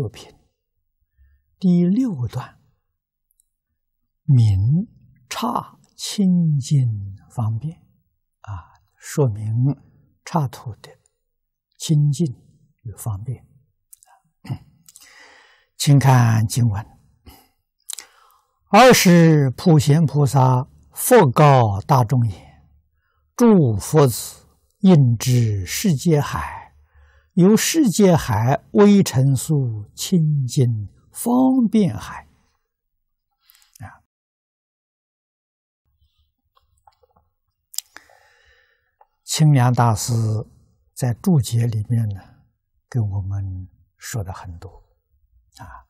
作品第六段，明差亲近方便啊，说明差土的亲近与方便。请看经文：二是普贤菩萨，佛告大众也，诸佛子，应知世界海。”由世界海微尘数清净方便海，啊！清凉大师在注解里面呢，跟我们说的很多，啊，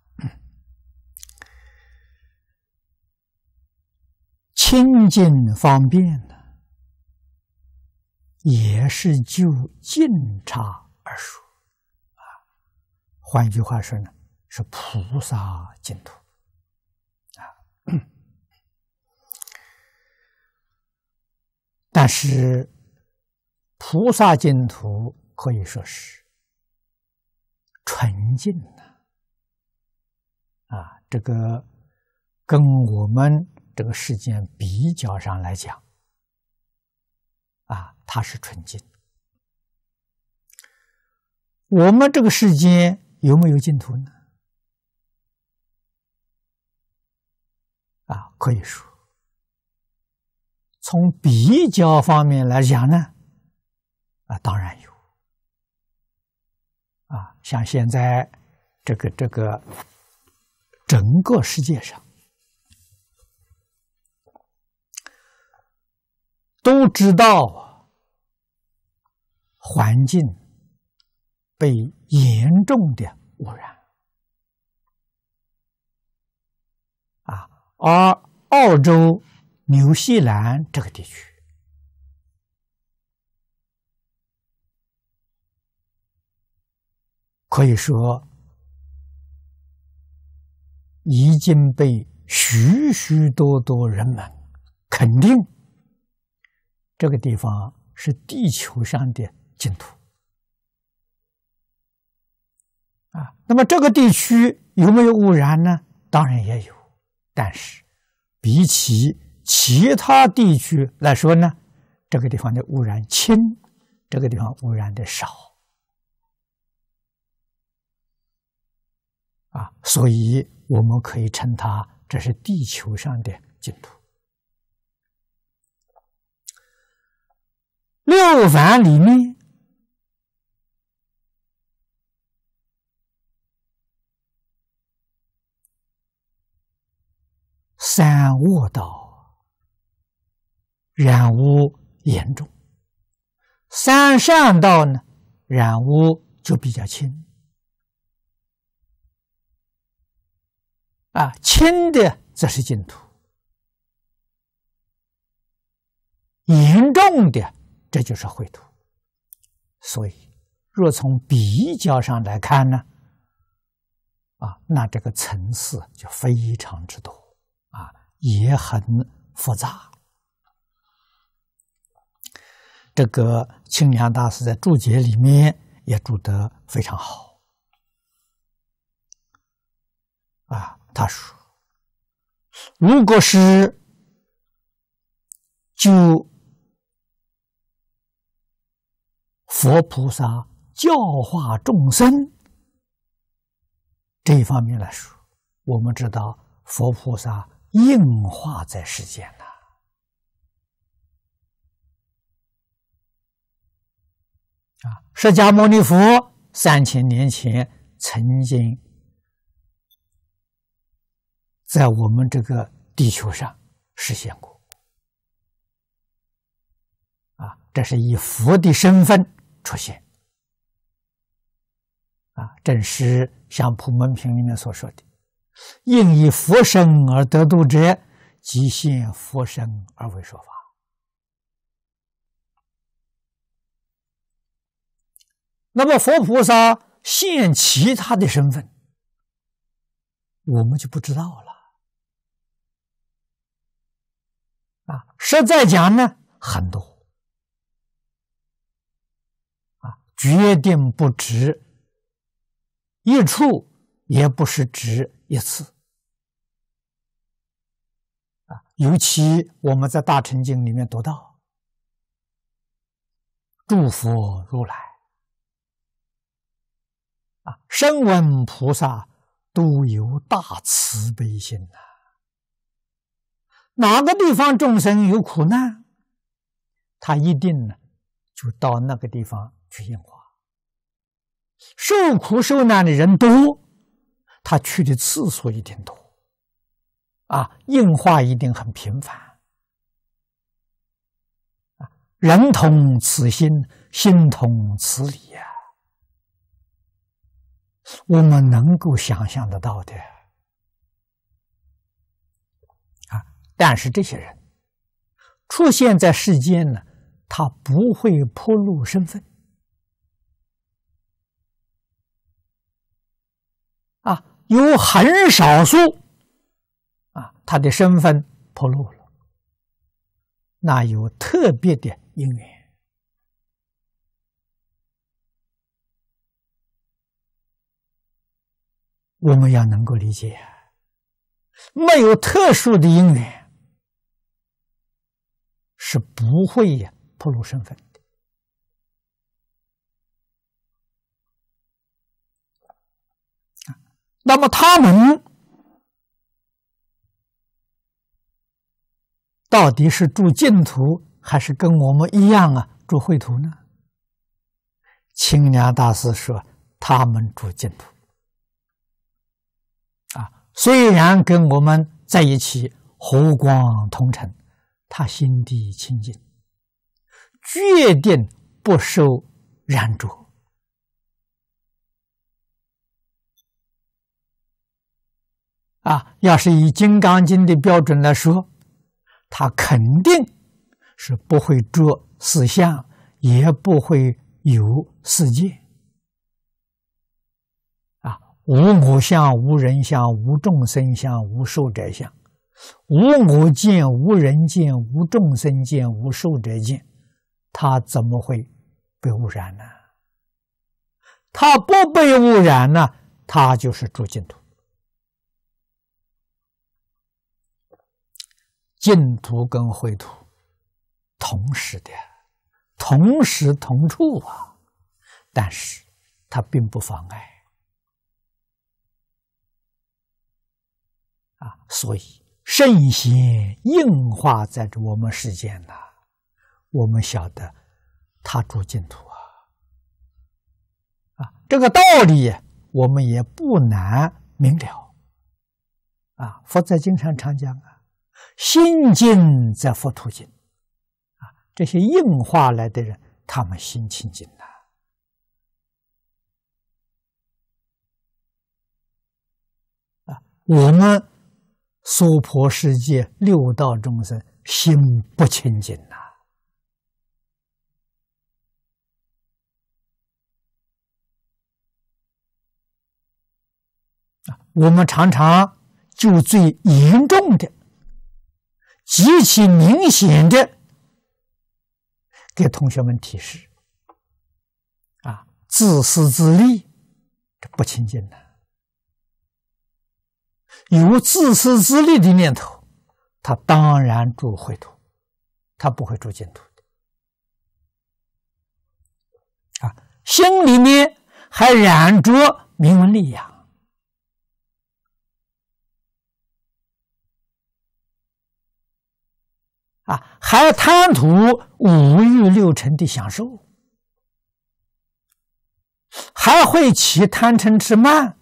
清净方便呢，也是就净差二叔啊，换一句话说呢，是菩萨净土啊。但是菩萨净土可以说是纯净的，啊，这个跟我们这个世间比较上来讲啊，它是纯净。我们这个世间有没有净土呢？啊，可以说，从比较方面来讲呢，啊，当然有。啊，像现在这个这个整个世界上，都知道环境。被严重的污染啊，而澳洲、纽西兰这个地区，可以说已经被许许多多人们肯定，这个地方是地球上的净土。那么这个地区有没有污染呢？当然也有，但是比起其他地区来说呢，这个地方的污染轻，这个地方污染的少，啊，所以我们可以称它这是地球上的净土。六万里面三卧道染污严重，三善道呢染污就比较轻。啊，轻的则是净土，严重的这就是秽土。所以，若从比较上来看呢，啊，那这个层次就非常之多。也很复杂。这个清凉大师在注解里面也注得非常好。啊，他说，如果是就佛菩萨教化众生这一方面来说，我们知道佛菩萨。硬化在世间了啊！释迦牟尼佛三千年前曾经在我们这个地球上实现过啊！这是以佛的身份出现啊！正是像普门品里面所说的。应以佛身而得度者，即现佛身而为说法。那么佛菩萨现其他的身份，我们就不知道了。啊，实在讲呢，很多。啊，决定不值，一处也不是值。一次，啊，尤其我们在《大乘经》里面读到：“诸佛如来，啊，声闻菩萨都有大慈悲心呐。哪个地方众生有苦难，他一定呢，就到那个地方去应化。受苦受难的人多。”他去的次数一定多，啊，硬化一定很频繁，啊，人同此心，心同此理呀，我们能够想象得到的，啊，但是这些人出现在世间呢，他不会暴露身份，啊。有很少数啊，他的身份暴露了，那有特别的因缘，我们要能够理解没有特殊的因缘是不会暴露身份。那么他们到底是住净土，还是跟我们一样啊，住秽土呢？清凉大师说，他们住净土。啊，虽然跟我们在一起湖光同尘，他心地清净，决定不受染著。啊，要是以《金刚经》的标准来说，他肯定是不会做四相，也不会有世界。啊，无我相，无人相，无众生相，无寿者相；无我见，无人见，无众生见，无寿者见。他怎么会被污染呢？他不被污染呢，他就是住净土。净土跟秽土，同时的，同时同处啊，但是它并不妨碍啊，所以圣贤硬化在这我们世间呢，我们晓得他住净土啊，啊，这个道理我们也不难明了啊，佛在经常常讲啊。心静则佛土静。啊！这些硬化来的人，他们心清净了。我们娑婆世界六道众生心不清净呐啊！我们常常就最严重的。极其明显的给同学们提示：啊，自私自利，这不清净的。有自私自利的念头，他当然住秽土，他不会住净土的。啊，心里面还染着名利呀。啊，还贪图五欲六尘的享受，还会起贪嗔痴慢，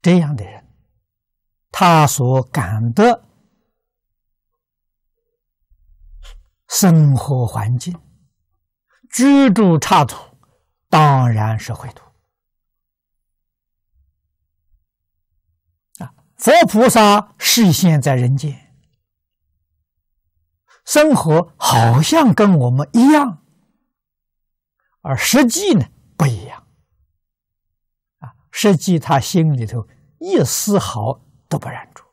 这样的人，他所感的生活环境、居住差土，当然是秽土。佛菩萨视现在人间，生活好像跟我们一样，而实际呢不一样。啊，实际他心里头一丝毫都不执着。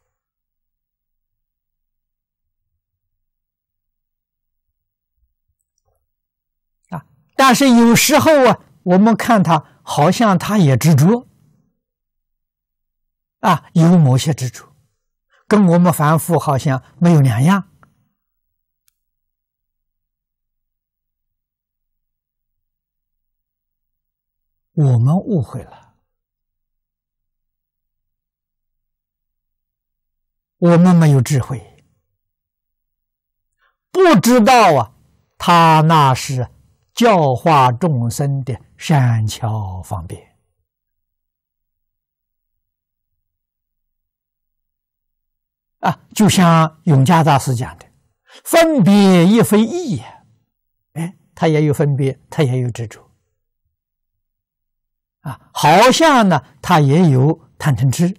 啊，但是有时候啊，我们看他好像他也执着。啊，有某些之处，跟我们凡夫好像没有两样。我们误会了，我们没有智慧，不知道啊，他那是教化众生的善巧方便。啊，就像永嘉大师讲的，“分别亦非易也”，哎，他也有分别，他也有执着，啊，好像呢，他也有贪嗔痴，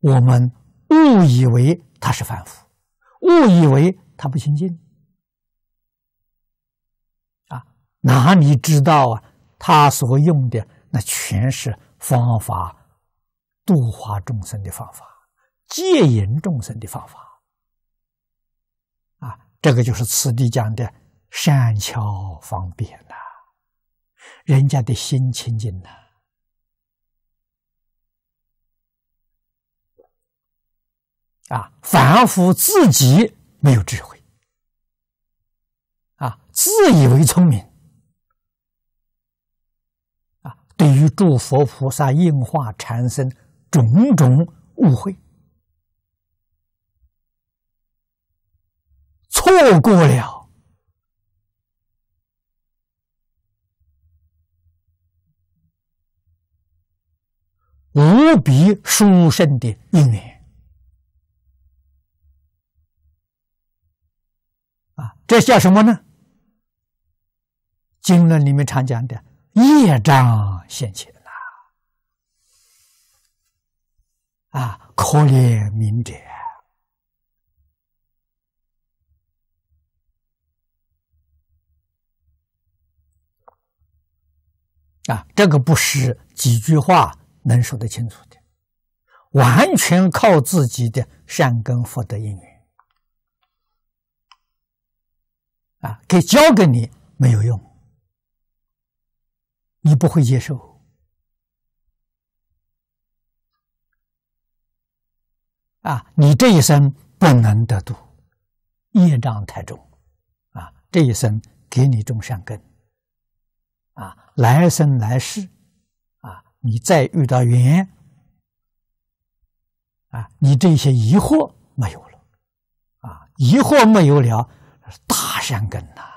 我们误以为他是反复，误以为他不清净，啊，哪里知道啊，他所用的那全是方法。度化众生的方法，戒引众生的方法啊，这个就是此地讲的善巧方便呐。人家的心清净呐，啊，凡夫自己没有智慧，啊，自以为聪明，啊，对于诸佛菩萨应化产生。种种误会，错过了无比殊胜的一缘啊！这叫什么呢？经论里面常讲的业障现前。啊，可怜明者！啊，这个不是几句话能说得清楚的，完全靠自己的善根福德因缘。啊，给教给你没有用，你不会接受。啊，你这一生不能得度，业障太重，啊，这一生给你种善根，啊，来生来世，啊，你再遇到缘，啊，你这些疑惑没有了，啊，疑惑没有了，大善根呐。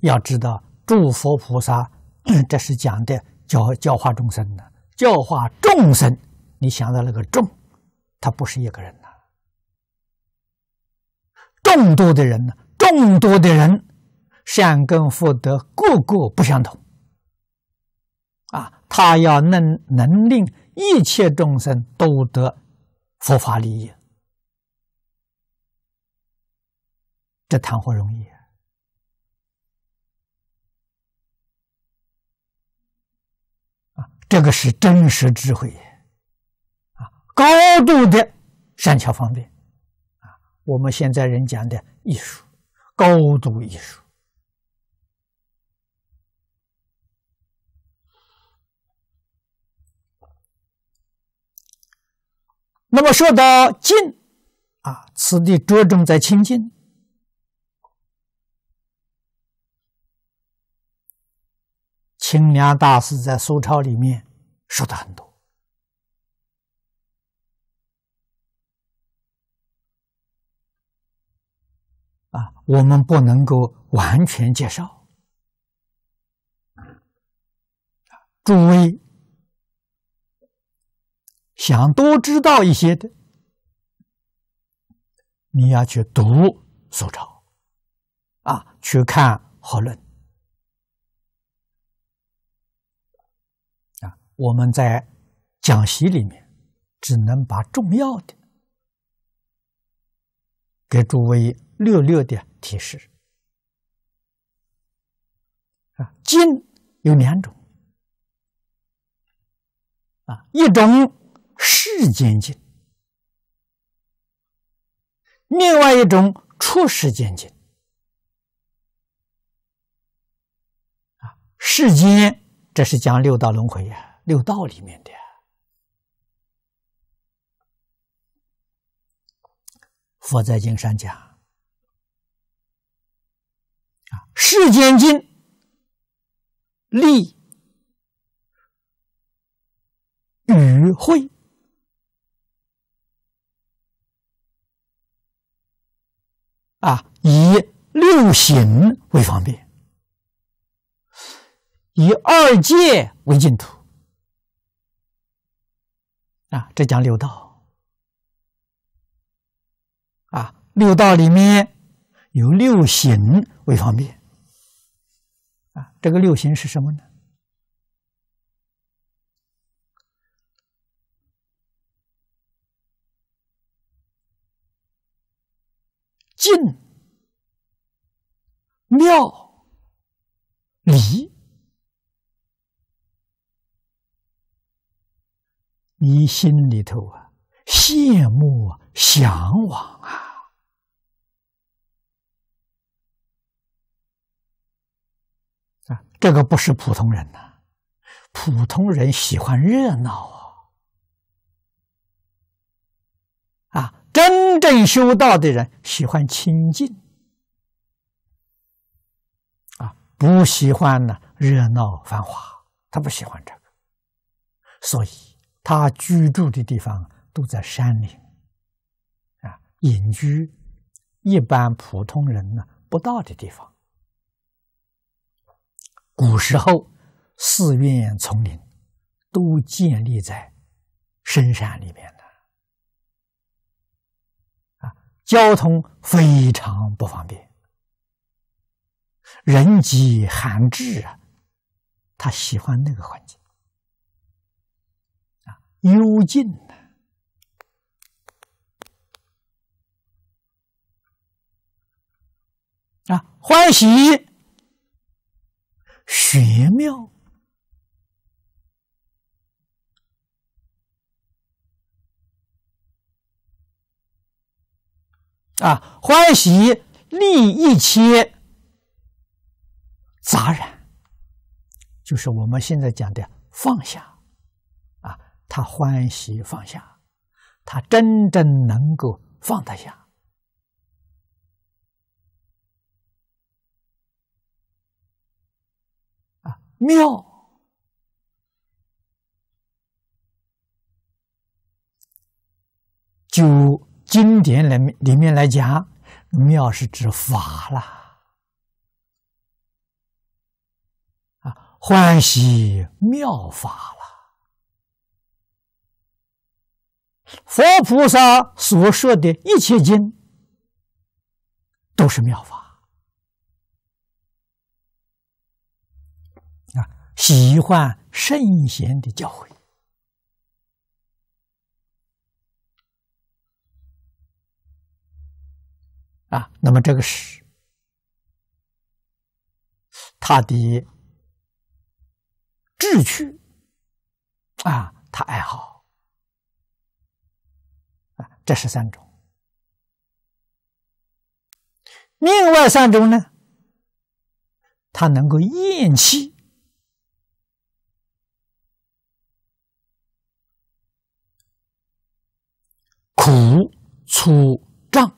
要知道，诸佛菩萨，这是讲的教教化众生的教化众生。你想到那个众，他不是一个人呐，众多的人呢，众多的人，善根福德个个不相同，啊，他要能能令一切众生都得佛法利益，这谈何容易啊！这个是真实智慧，啊，高度的善巧方便，啊，我们现在人讲的艺术，高度艺术。那么说到净，啊，此地着重在清净。清凉大师在《苏超》里面说的很多啊，我们不能够完全介绍。诸位想多知道一些的，你要去读《苏超，啊，去看好论。我们在讲席里面，只能把重要的给诸位略略的提示。啊，尽有两种，啊，一种世间尽，另外一种出世间尽。啊，世间这是讲六道轮回呀。六道里面的佛在经上讲：“啊，世间经利与会啊，以六行为方便，以二界为净土。”啊，这讲六道。啊，六道里面有六行为方便。啊，这个六行是什么呢？进。妙离。你心里头啊，羡慕、向往啊！啊，这个不是普通人呐，普通人喜欢热闹啊，啊，真正修道的人喜欢清净，啊，不喜欢呢热闹繁华，他不喜欢这个，所以。他居住的地方都在山里，啊，隐居一般普通人呢不到的地方。古时候，寺院丛林都建立在深山里面的，啊，交通非常不方便，人迹罕至啊，他喜欢那个环境。幽静呢？啊，欢喜，玄妙啊，欢喜，利一切杂染，就是我们现在讲的放下。他欢喜放下，他真正能够放得下啊！妙，就经典里面里面来讲，妙是指法了啊，欢喜妙法了。佛菩萨所说的一切经，都是妙法啊！喜欢圣贤的教诲啊！那么，这个是他的志趣啊，他爱好。这是三种，另外三种呢？它能够咽气、苦、粗、胀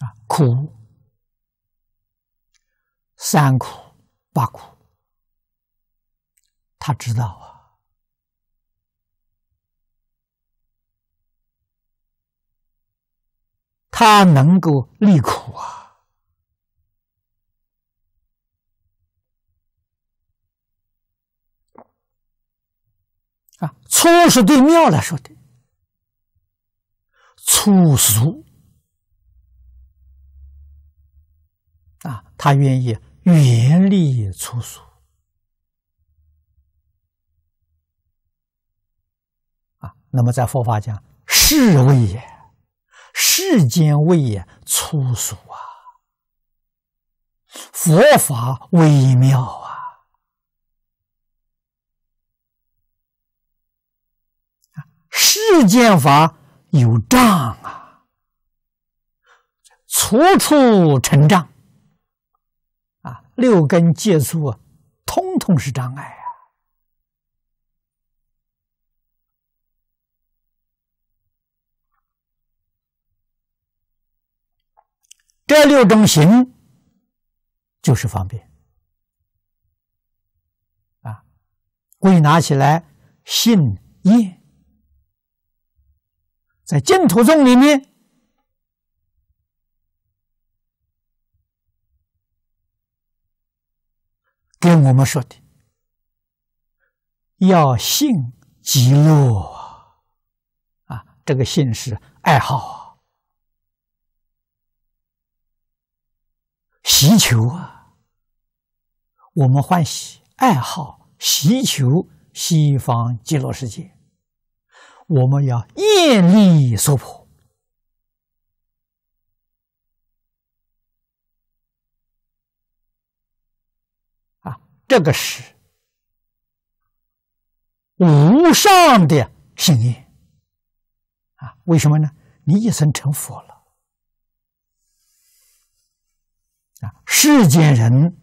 啊苦。三苦八苦，他知道啊，他能够立苦啊啊，粗是对妙来说的，粗俗啊，他愿意。原理粗俗啊！那么在佛法讲，是谓也，世间谓也粗俗啊，佛法微妙啊，世间法有障啊，处处成障。六根接触，通通是障碍啊！这六种行就是方便啊，归纳起来，信业在净土宗里面。跟我们说的，要信极乐啊，这个信是爱好、祈求啊。我们欢喜爱好祈求西方极乐世界，我们要念力所迫。这个是无上的信念啊！为什么呢？你一生成佛了啊！世间人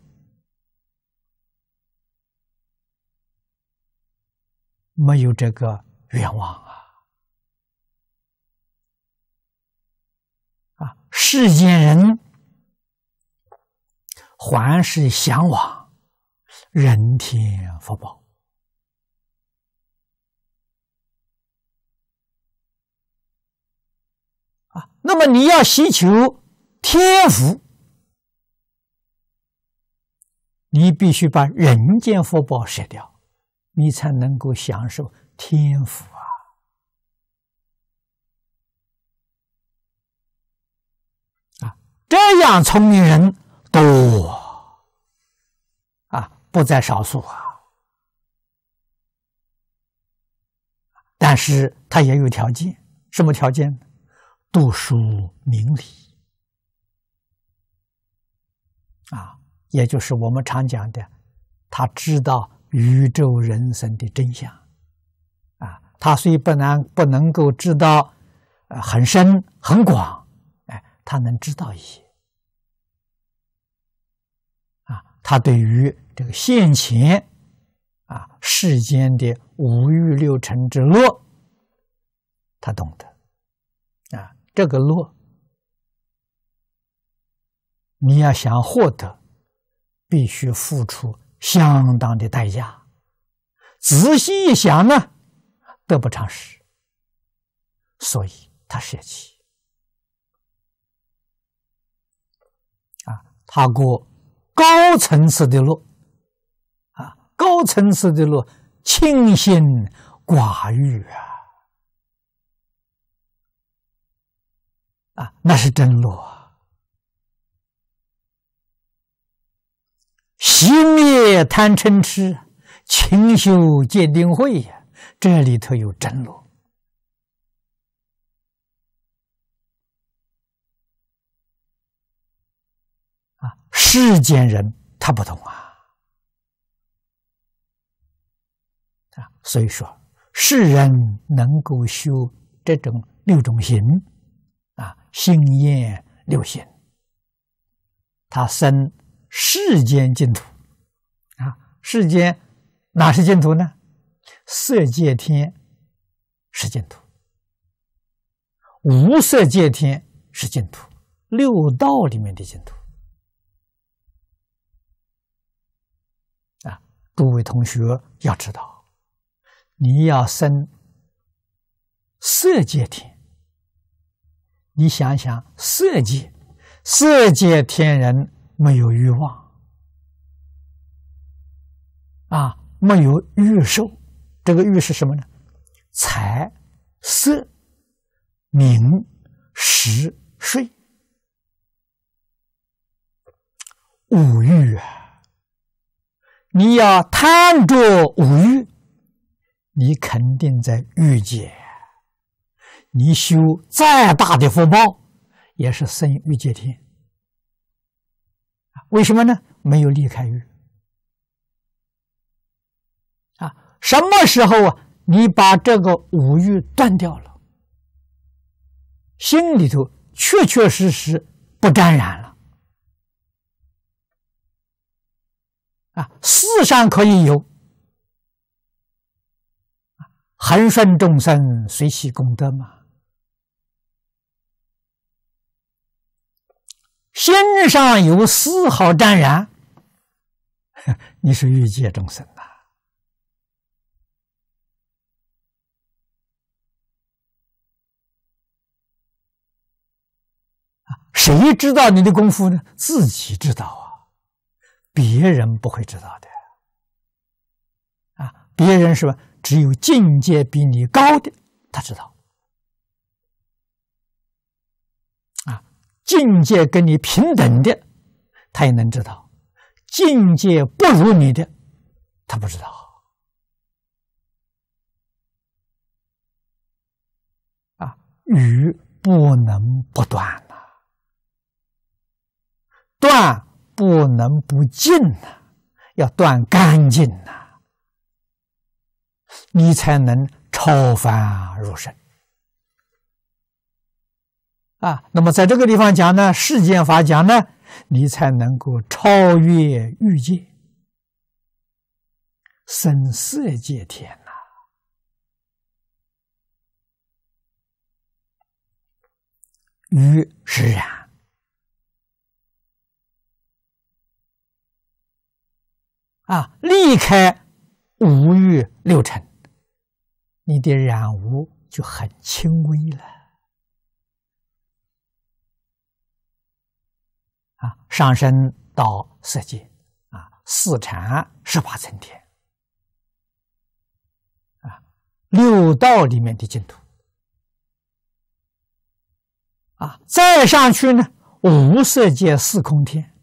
没有这个愿望啊！啊，世间人还是向往。人天福报啊，那么你要希求天福，你必须把人间福报舍掉，你才能够享受天福啊！啊，这样聪明人多。不在少数啊，但是他也有条件，什么条件呢？读书明理啊，也就是我们常讲的，他知道宇宙人生的真相啊。他虽不能不能够知道，呃，很深很广，哎，他能知道一些啊，他对于。这个现前啊，世间的五欲六尘之乐，他懂得啊。这个乐，你要想获得，必须付出相当的代价。仔细一想呢，得不偿失，所以他舍弃。啊，他过高层次的路。高层次的路，清心寡欲啊，啊，那是真路啊！熄灭贪嗔痴，勤修戒定慧呀，这里头有真路啊！世间人他不懂啊。所以说，世人能够修这种六种行，啊，心念六行，他生世间净土，啊，世间哪是净土呢？色界天是净土，无色界天是净土，六道里面的净土。啊，诸位同学要知道。你要生色界天，你想想色界，色界天人没有欲望啊，没有欲受，这个欲是什么呢？财、色、名、食、睡，五欲啊！你要贪着五欲。你肯定在欲界，你修再大的福报，也是生欲界天。为什么呢？没有离开欲啊！什么时候啊？你把这个五欲断掉了，心里头确确实实不沾染了啊！四上可以有。恒顺众生，随喜功德嘛。心上有丝毫沾染，你是欲界众生呐。啊，谁知道你的功夫呢？自己知道啊，别人不会知道的。啊，别人是吧？只有境界比你高的，他知道；啊，境界跟你平等的，他也能知道；境界不如你的，他不知道。啊，雨不能不断呐，断不能不净呐，要断干净呐。你才能超凡入圣啊！那么在这个地方讲呢，世间法讲呢，你才能够超越欲界、生色界天呐，于是然啊，离开。五欲六尘，你的染污就很轻微了。啊，上升到色界，啊，四禅十八层天，啊，六道里面的净土，啊，再上去呢，无色界四空天，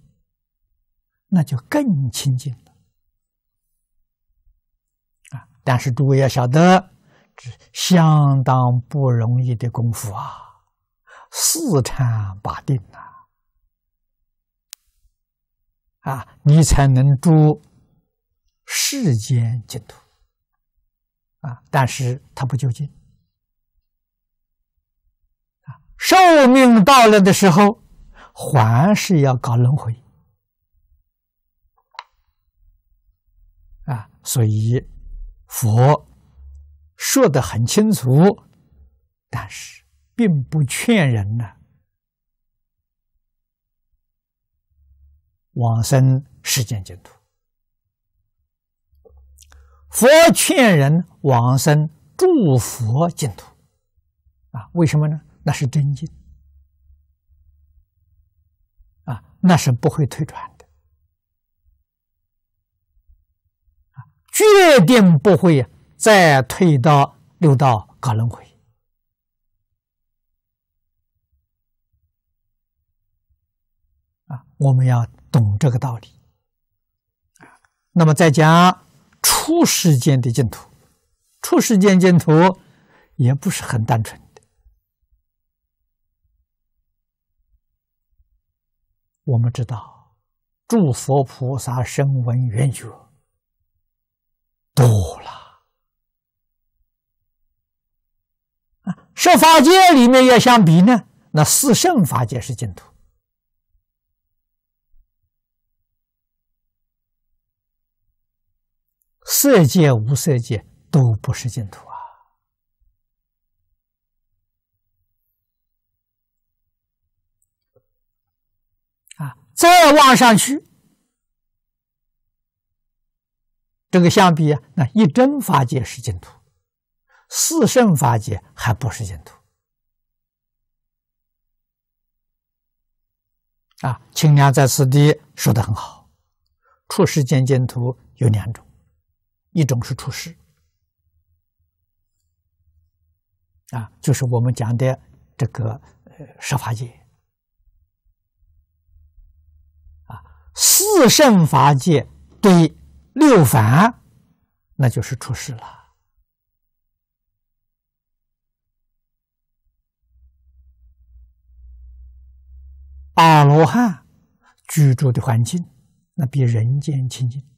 那就更清净。但是诸位要晓得，这相当不容易的功夫啊，四禅八定呐，啊，你才能住世间净土啊。但是它不究竟啊，寿命到了的时候，还是要搞轮回啊，所以。佛说的很清楚，但是并不劝人呢往生世间净土。佛劝人往生诸佛净土，啊，为什么呢？那是真经，啊，那是不会退转。决定不会再退到六道搞轮回啊！我们要懂这个道理那么再讲初世间的净土，初世间净土也不是很单纯的。我们知道，诸佛菩萨声闻缘觉。多了啊！十法界里面要相比呢，那四圣法界是净土，色界、无色界都不是净土啊！啊，再往上去。这个相比，那一真法界是净土，四圣法界还不是净土。啊，清凉在此地说的很好，出世间净土有两种，一种是出世，啊，就是我们讲的这个呃，十法界，啊，四圣法界对。六凡，那就是出世了。阿罗汉居住的环境，那比人间清净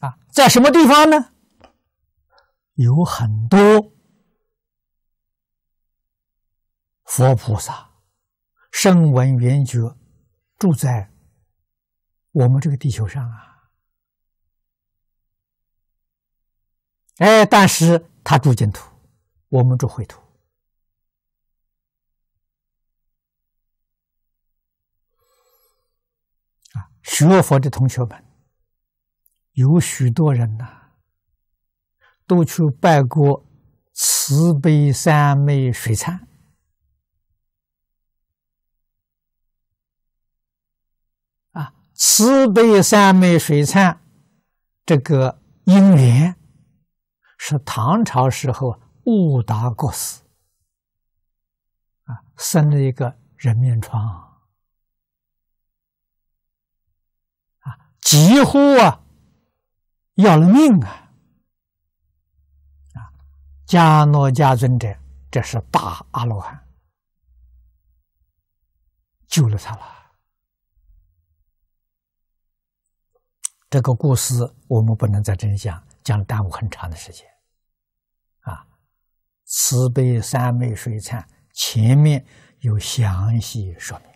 啊！在什么地方呢？有很多。佛菩萨，声闻缘觉住在我们这个地球上啊！哎，但是他住净土，我们住秽土。啊，学佛的同学们，有许多人呐，都去拜过慈悲三昧水忏。慈悲三昧水忏这个英莲是唐朝时候误打过死啊，生了一个人面疮，啊，几乎啊要了命啊，啊，迦诺迦尊者，这是大阿罗汉救了他了。这个故事我们不能再真讲，讲耽误很长的时间，啊，慈悲三昧水忏前面有详细说明，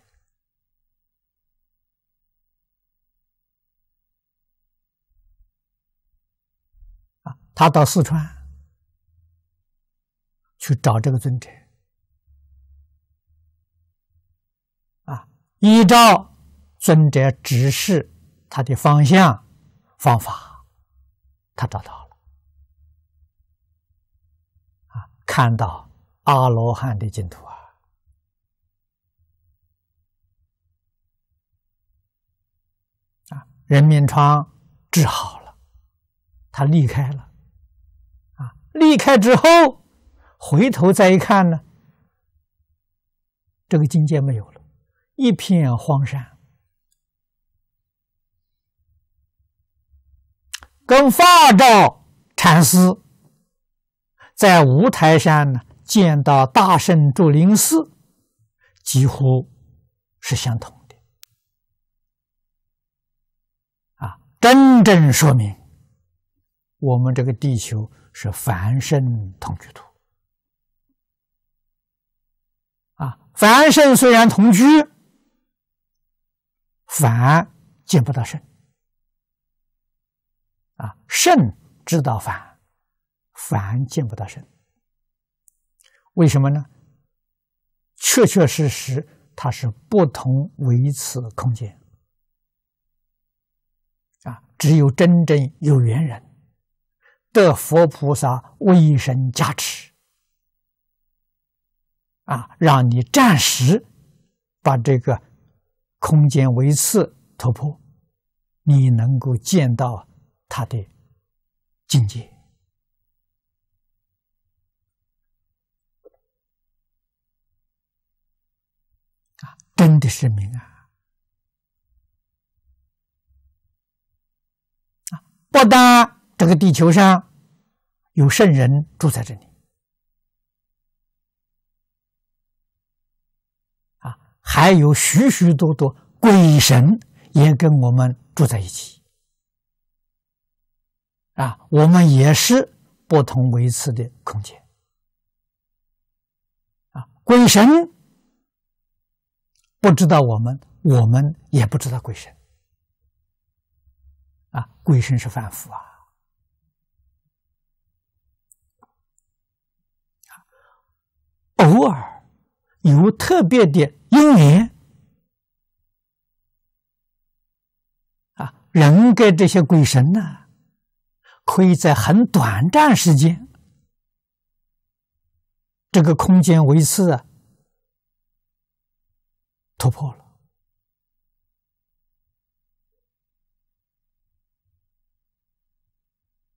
啊，他到四川去找这个尊者，啊，依照尊者指示他的方向。方法，他找到了啊！看到阿罗汉的净土啊！啊，人民疮治好了，他离开了啊！离开之后，回头再一看呢，这个境界没有了，一片荒山。跟法照禅师在五台山呢见到大圣住灵寺，几乎是相同的。啊，真正说明我们这个地球是凡圣同居土。啊，凡圣虽然同居，凡见不到圣。啊，圣知道凡，凡见不到圣。为什么呢？确确实实，它是不同维持空间。啊，只有真正有缘人的佛菩萨威神加持，啊，让你暂时把这个空间维持突破，你能够见到。他的境界啊，真的是明啊！啊，不但这个地球上有圣人住在这里啊，还有许许多多鬼神也跟我们住在一起。啊，我们也是不同维次的空间。啊，鬼神不知道我们，我们也不知道鬼神。啊，鬼神是凡夫啊。偶尔有特别的因缘啊，人给这些鬼神呢。可以在很短暂时间，这个空间维次啊突破了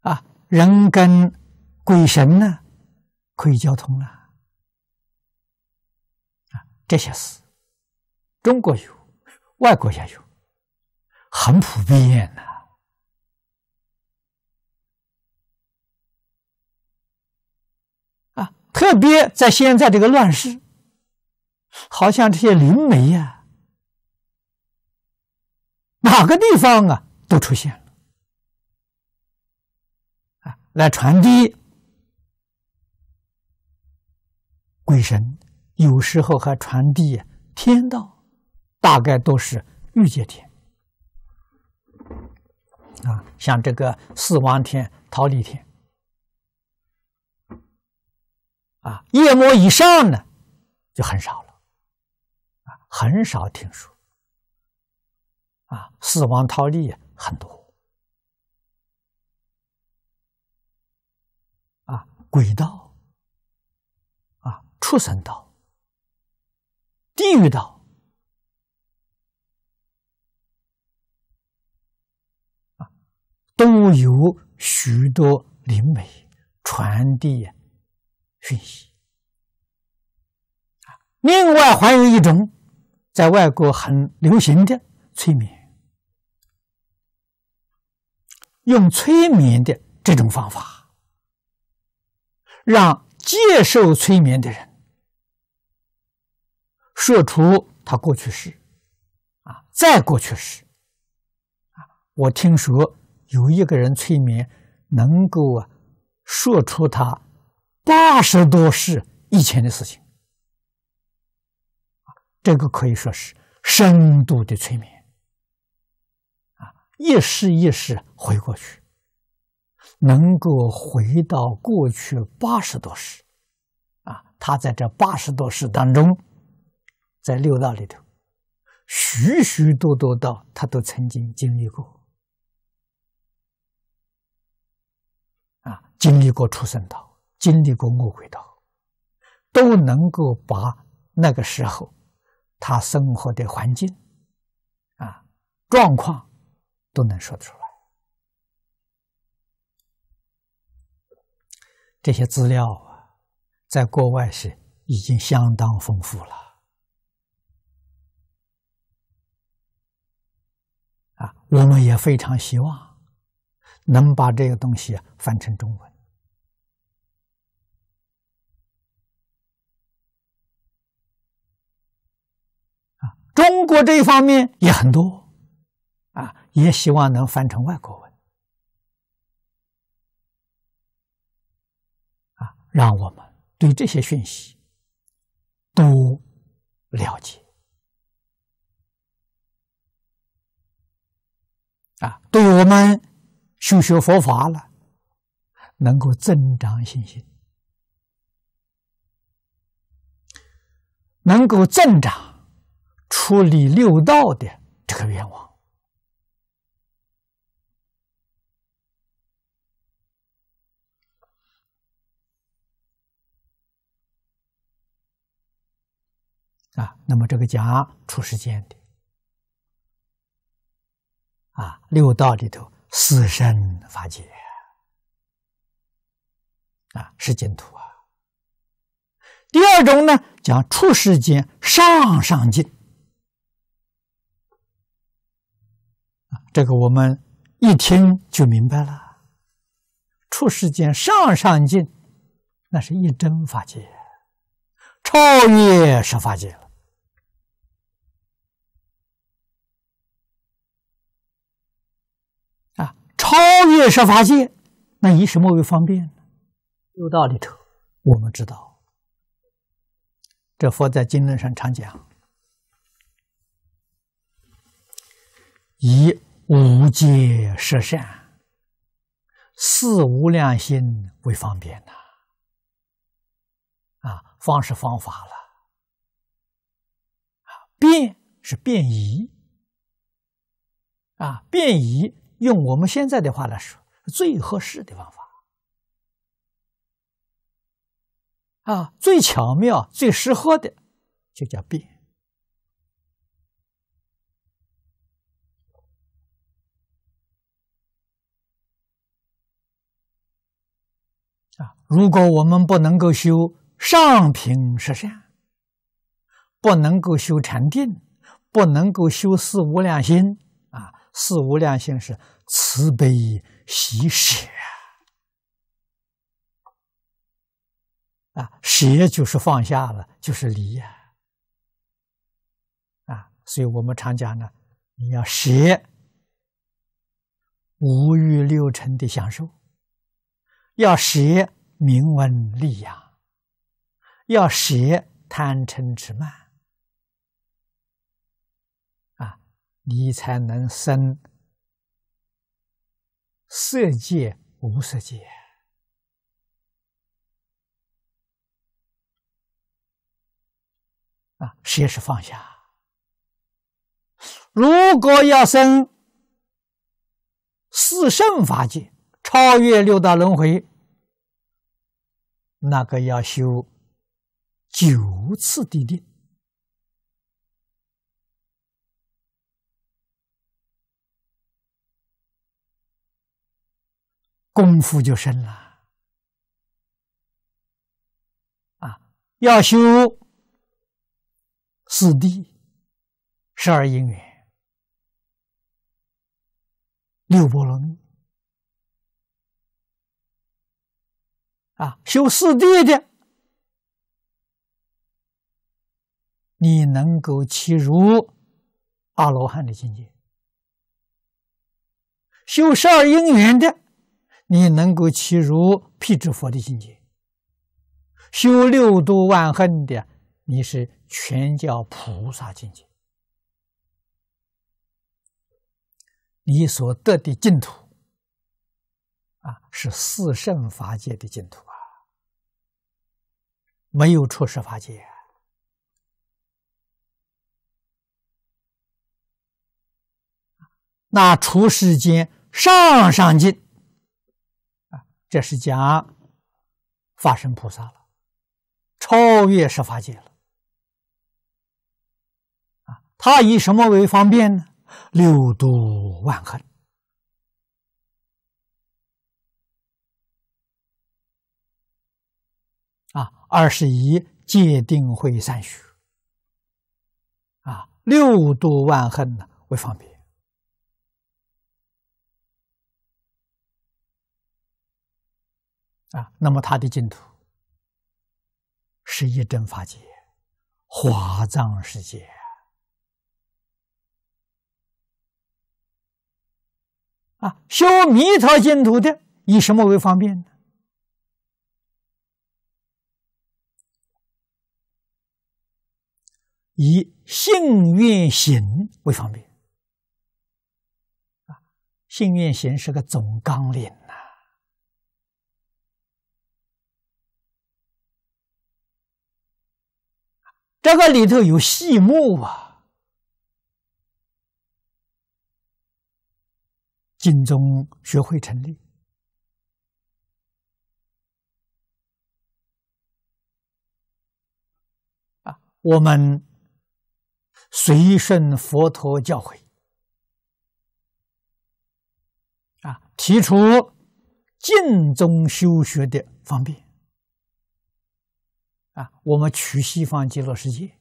啊，人跟鬼神呢可以交通了啊，这些事中国有，外国也有，很普遍的。特别在现在这个乱世，好像这些灵媒呀，哪个地方啊都出现了啊，来传递鬼神，有时候还传递天道，大概都是御界天啊，像这个四王天、桃李天。啊，夜魔以上呢，就很少了，啊，很少听说，啊，死亡逃利很多，啊，鬼道，啊，畜生道，地狱道，啊，都有许多灵媒传递。学习另外还有一种在外国很流行的催眠，用催眠的这种方法，让接受催眠的人说出他过去时啊，在过去时啊，我听说有一个人催眠能够啊说出他。八十多世以前的事情，这个可以说是深度的催眠，啊，一世一世回过去，能够回到过去八十多世，啊，他在这八十多世当中，在六道里头，许许多多道他都曾经经历过，啊，经历过出生道。经历过俄鬼的，都能够把那个时候他生活的环境啊状况都能说出来。这些资料啊，在国外是已经相当丰富了啊。我们也非常希望能把这个东西翻成中文。中国这一方面也很多，啊，也希望能翻成外国文，啊，让我们对这些讯息都了解，啊，对我们修学佛法了，能够增长信心，能够增长。处理六道的这个愿望啊，那么这个讲出世间的，啊，六道里头死身法界啊，是净土啊。第二种呢，讲出世间上上境。这个我们一听就明白了。出世间上上境，那是一真法界，超越十法界了。啊，超越十法界，那以什么为方便呢？六道里头，我们知道，这佛在经论上常讲，以。无戒设善，四无量心为方便呐，啊，方是方法了，啊，变是变移，啊，变移用我们现在的话来说，最合适的方法，啊，最巧妙、最适合的，就叫变。如果我们不能够修上品十善，不能够修禅定，不能够修四无量心啊，四无量心是慈悲喜舍啊，舍就是放下了，就是离呀啊，所以我们常讲呢，你要舍，五欲六尘的享受，要舍。明文力呀，要学贪嗔痴慢啊，你才能生色界、无色界啊。验是放下。如果要生四圣法界，超越六道轮回。那个要修九次地力，功夫就深了。啊，要修四谛、十二因缘、六波罗蜜。啊，修四谛的，你能够其如阿罗汉的境界；修十二因缘的，你能够其如辟支佛的境界；修六度万恨的，你是全教菩萨境界。你所得的净土，啊，是四圣法界的净土。没有出十法界，那出世间上上进啊，这是讲法身菩萨了，超越十法界了，啊，他以什么为方便呢？六度万恒。啊，二十一界定会善许啊，六度万恨呢为方便啊，那么他的净土是一真法界、华藏世界啊，修弥陀净土的以什么为方便呢？以幸运行为方便啊，信愿行是个总纲领呐，这个里头有细目啊，晋中学会成立啊，我们。随顺佛陀教诲，啊，提出净宗修学的方便，啊，我们去西方极乐世界，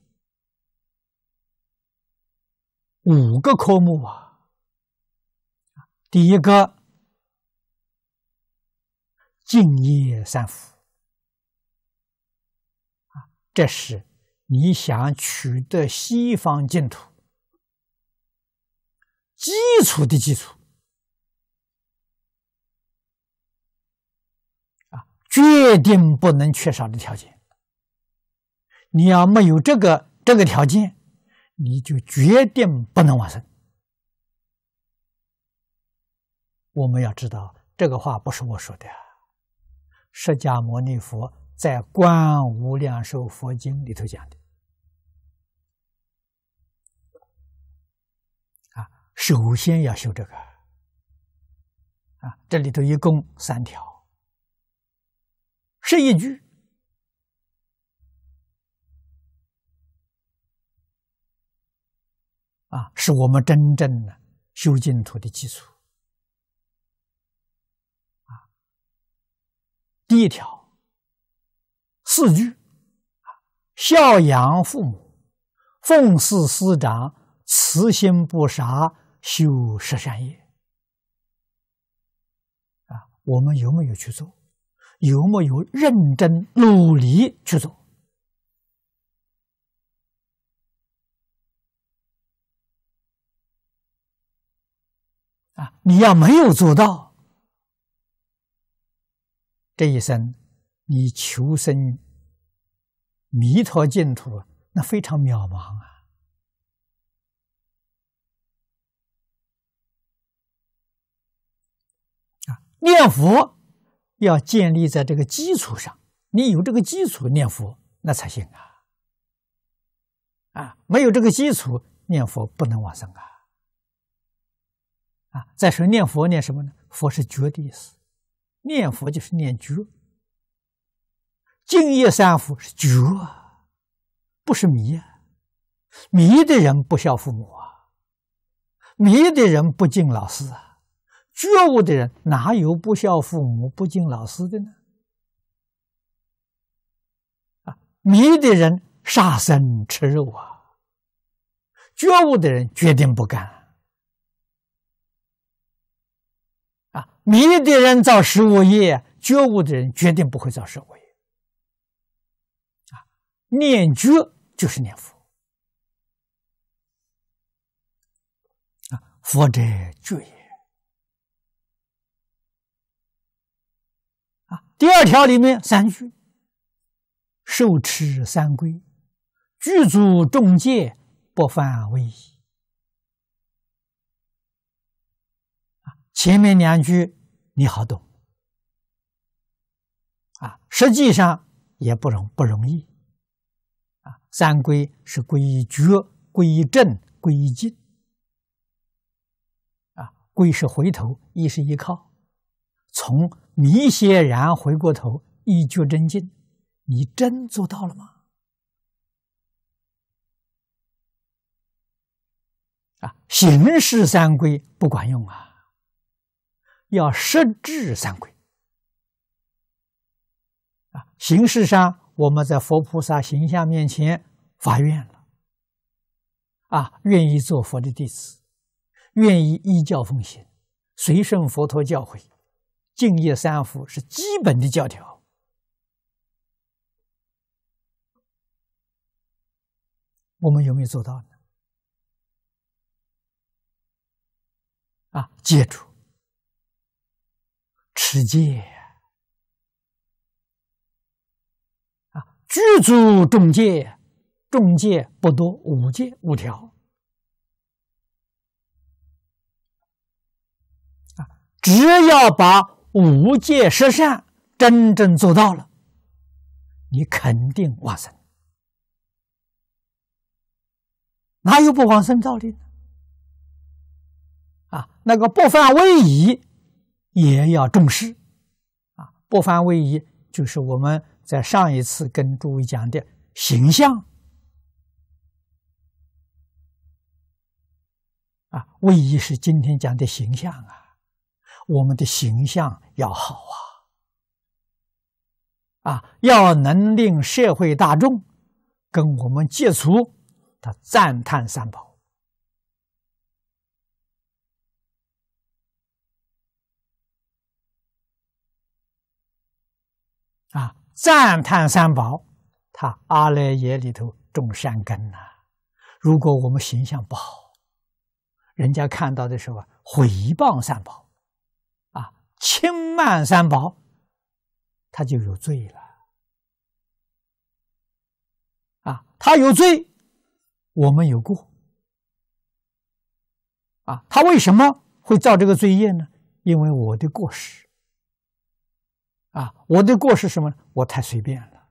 五个科目啊，第一个敬业三福，啊，这是。你想取得西方净土，基础的基础啊，决定不能缺少的条件。你要没有这个这个条件，你就决定不能往生。我们要知道，这个话不是我说的，释迦牟尼佛在《观无量寿佛经》里头讲的。首先要修这个啊，这里头一共三条，是一句啊，是我们真正的修净土的基础啊。第一条四句啊，孝养父母，奉事师长，慈心不杀。修十善业，啊，我们有没有去做？有没有认真努力去做？啊，你要没有做到，这一生你求生弥陀净土，那非常渺茫啊！念佛要建立在这个基础上，你有这个基础念佛那才行啊！啊，没有这个基础念佛不能往生啊！啊，再说念佛念什么呢？佛是觉的意思，念佛就是念觉。敬业三福是觉啊，不是迷啊！迷的人不孝父母啊，迷的人不敬老师啊。觉悟的人哪有不孝父母、不敬老师的呢？啊，迷的人杀生吃肉啊，觉悟的人决定不干。啊，迷的人造十恶业，觉悟的人决定不会造十恶业。啊，念觉就是念佛，啊，佛者觉也。第二条里面三句，受持三规，具足众戒，不犯威仪。前面两句你好懂，啊，实际上也不容不容易，啊，三规是规矩、规正，规矩。啊，规是回头，一是依靠，从。你显然回过头一觉真静，你真做到了吗？啊，形式三规不管用啊，要实质三规。啊，形式上我们在佛菩萨形象面前发愿了，啊，愿意做佛的弟子，愿意依教奉行，随顺佛陀教诲。敬业三福是基本的教条，我们有没有做到呢？啊，戒住、持戒啊，具足众戒，众戒不多五戒五条啊，只要把。无戒十善真正做到了，你肯定往生。哪有不往生道理？啊，那个不犯威仪也要重视啊！不犯威仪就是我们在上一次跟诸位讲的形象啊，威仪是今天讲的形象啊。我们的形象要好啊，啊，要能令社会大众跟我们接触，他赞叹三宝啊，赞叹三宝，他阿赖耶里头种善根呐。如果我们形象不好，人家看到的时候啊，毁谤三宝。轻慢三宝，他就有罪了。啊，他有罪，我们有过。啊，他为什么会造这个罪业呢？因为我的过失。啊，我的过失什么呢？我太随便了。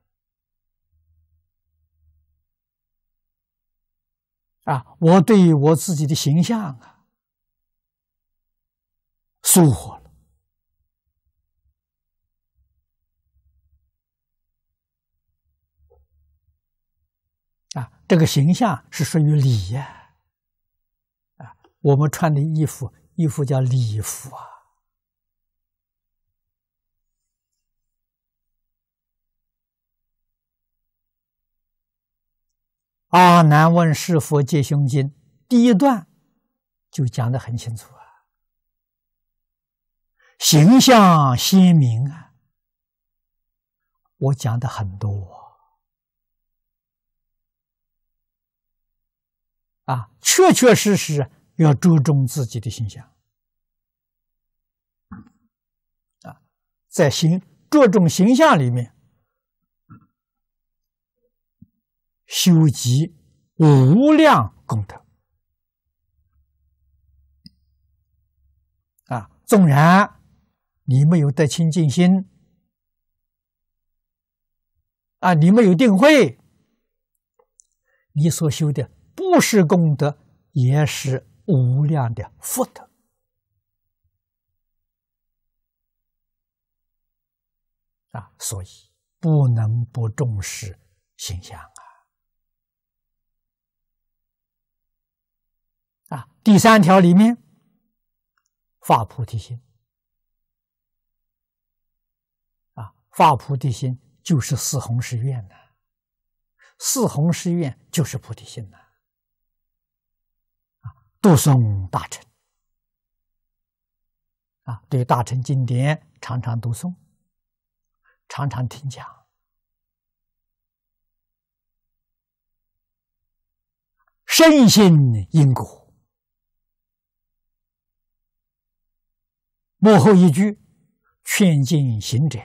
啊，我对我自己的形象啊疏忽了。这个形象是属于礼呀，啊，我们穿的衣服，衣服叫礼服啊。阿难问是佛借胸襟，第一段就讲的很清楚啊，形象鲜明啊，我讲的很多。啊，确确实实要注重自己的形象。啊，在行注重形象里面，修集无量功德。啊，纵然你没有得清净心，啊，你没有定慧，你所修的。不是功德，也是无量的福德啊！所以不能不重视形象啊！啊，第三条里面发菩提心啊，发菩提心就是四弘誓愿呐，四弘誓愿就是菩提心呐。读诵大乘啊，对大乘经典常常读诵，常常听讲，深信因果。幕后一句劝进行者，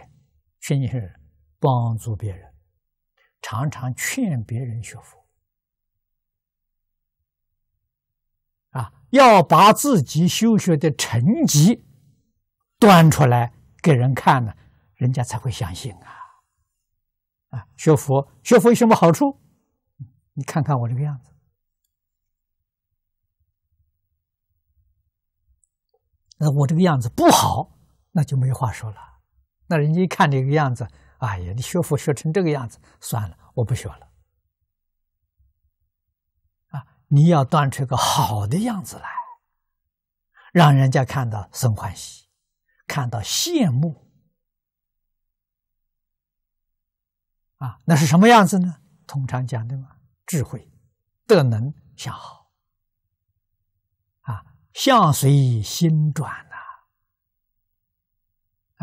劝进人，帮助别人，常常劝别人学佛。啊，要把自己修学的成绩端出来给人看呢，人家才会相信啊！啊，学佛，学佛有什么好处？你看看我这个样子，那我这个样子不好，那就没话说了。那人家一看这个样子，哎呀，你学佛学成这个样子，算了，我不学了。你要端出个好的样子来，让人家看到生欢喜，看到羡慕。啊，那是什么样子呢？通常讲的嘛，智慧、德能相好。啊，相随心转呐。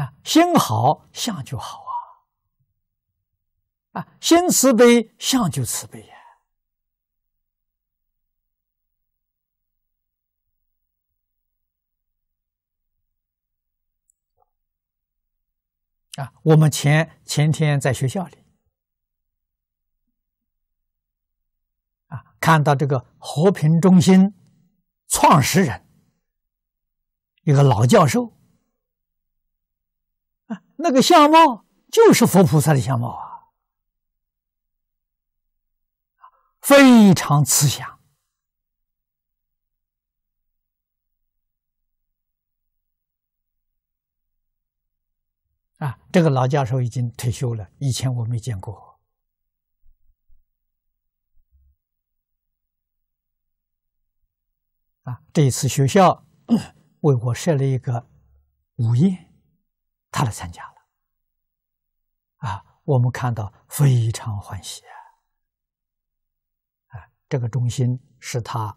啊，心好，相就好啊。啊，心慈悲，相就慈悲呀。啊，我们前前天在学校里，啊，看到这个和平中心创始人一个老教授，啊，那个相貌就是佛菩萨的相貌啊，非常慈祥。啊，这个老教授已经退休了，以前我没见过。啊，这一次学校 为我设了一个午宴，他来参加了。啊，我们看到非常欢喜啊！啊，这个中心是他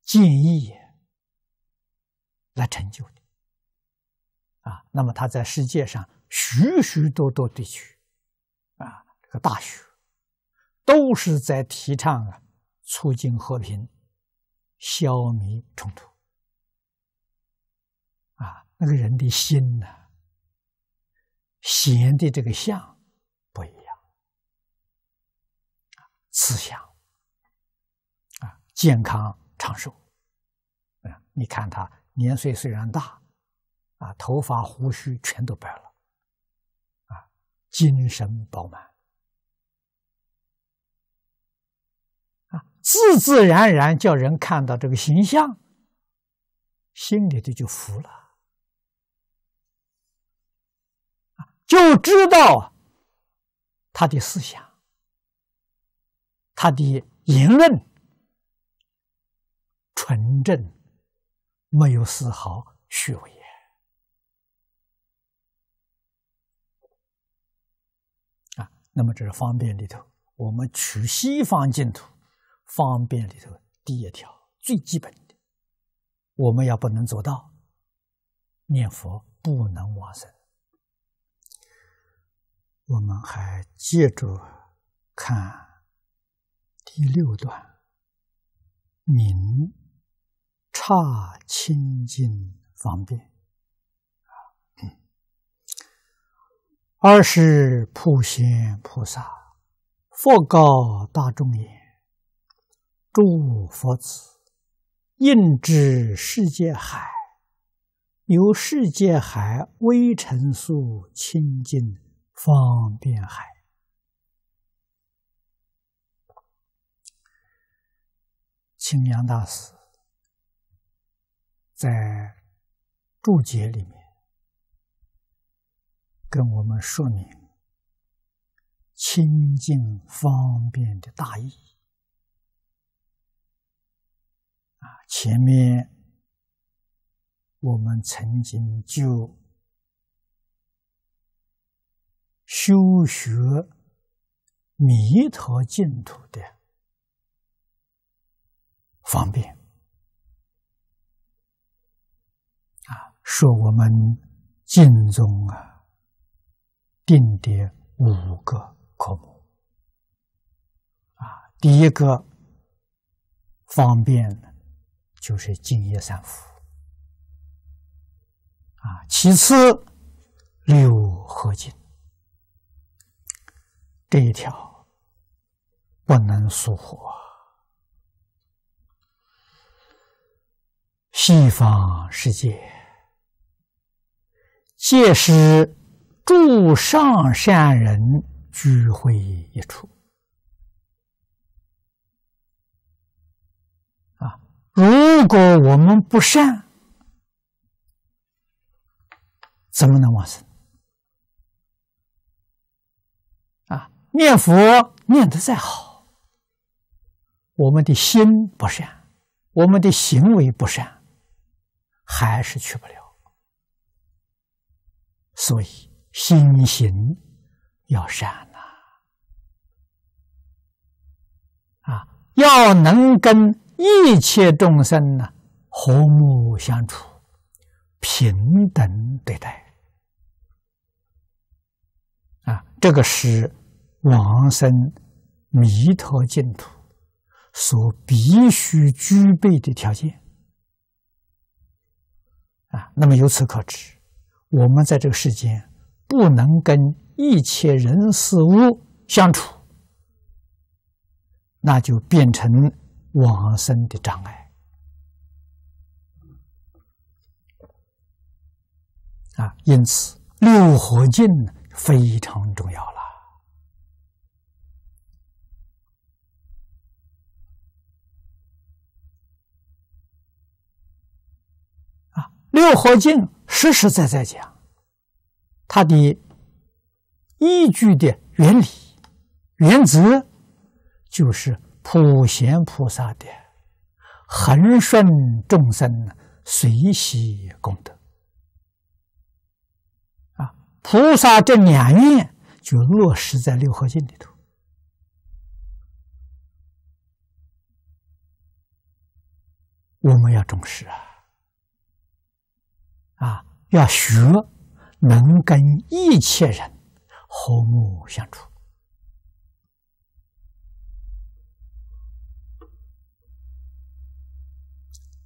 建议来成就的。啊，那么他在世界上许许多多地区，啊，这个大学都是在提倡啊，促进和平，消弭冲突。啊，那个人的心呢，心的这个相不一样，思慈祥，啊，健康长寿，啊，你看他年岁虽然大。啊，头发胡须全都白了，啊，精神饱满，啊，自自然然叫人看到这个形象，心里头就服了，就知道他的思想，他的言论纯正，没有丝毫虚伪。那么这是方便里头，我们取西方净土方便里头第一条最基本的，我们也不能做到，念佛不能往生。我们还接着看第六段，明差清净方便。二是普贤菩萨，佛告大众也：诸佛子，应知世界海，由世界海微尘数清净方便海。”清扬大师在注解里面。跟我们说明清净方便的大意啊！前面我们曾经就修学弥陀净土的方便啊，说我们净宗啊。定点五个科目啊，第一个方便的就是净业三福啊，其次六合敬这一条不能疏忽。西方世界戒师。祝上善人聚会一处啊！如果我们不善，怎么能往生？啊，念佛念的再好，我们的心不善，我们的行为不善，还是去不了。所以。心行要善呐，啊，要能跟一切众生呢和睦相处，平等对待，啊，这个是往生弥陀净土所必须具备的条件，啊，那么由此可知，我们在这个世间。不能跟一切人事物相处，那就变成往生的障碍啊！因此，六合敬呢非常重要了啊！六合敬实实在在讲。它的依据的原理、原则，就是普贤菩萨的“恒顺众生，随喜功德”啊，菩萨这两念就落实在六合敬里头。我们要重视啊，啊，要学。能跟一切人和睦相处，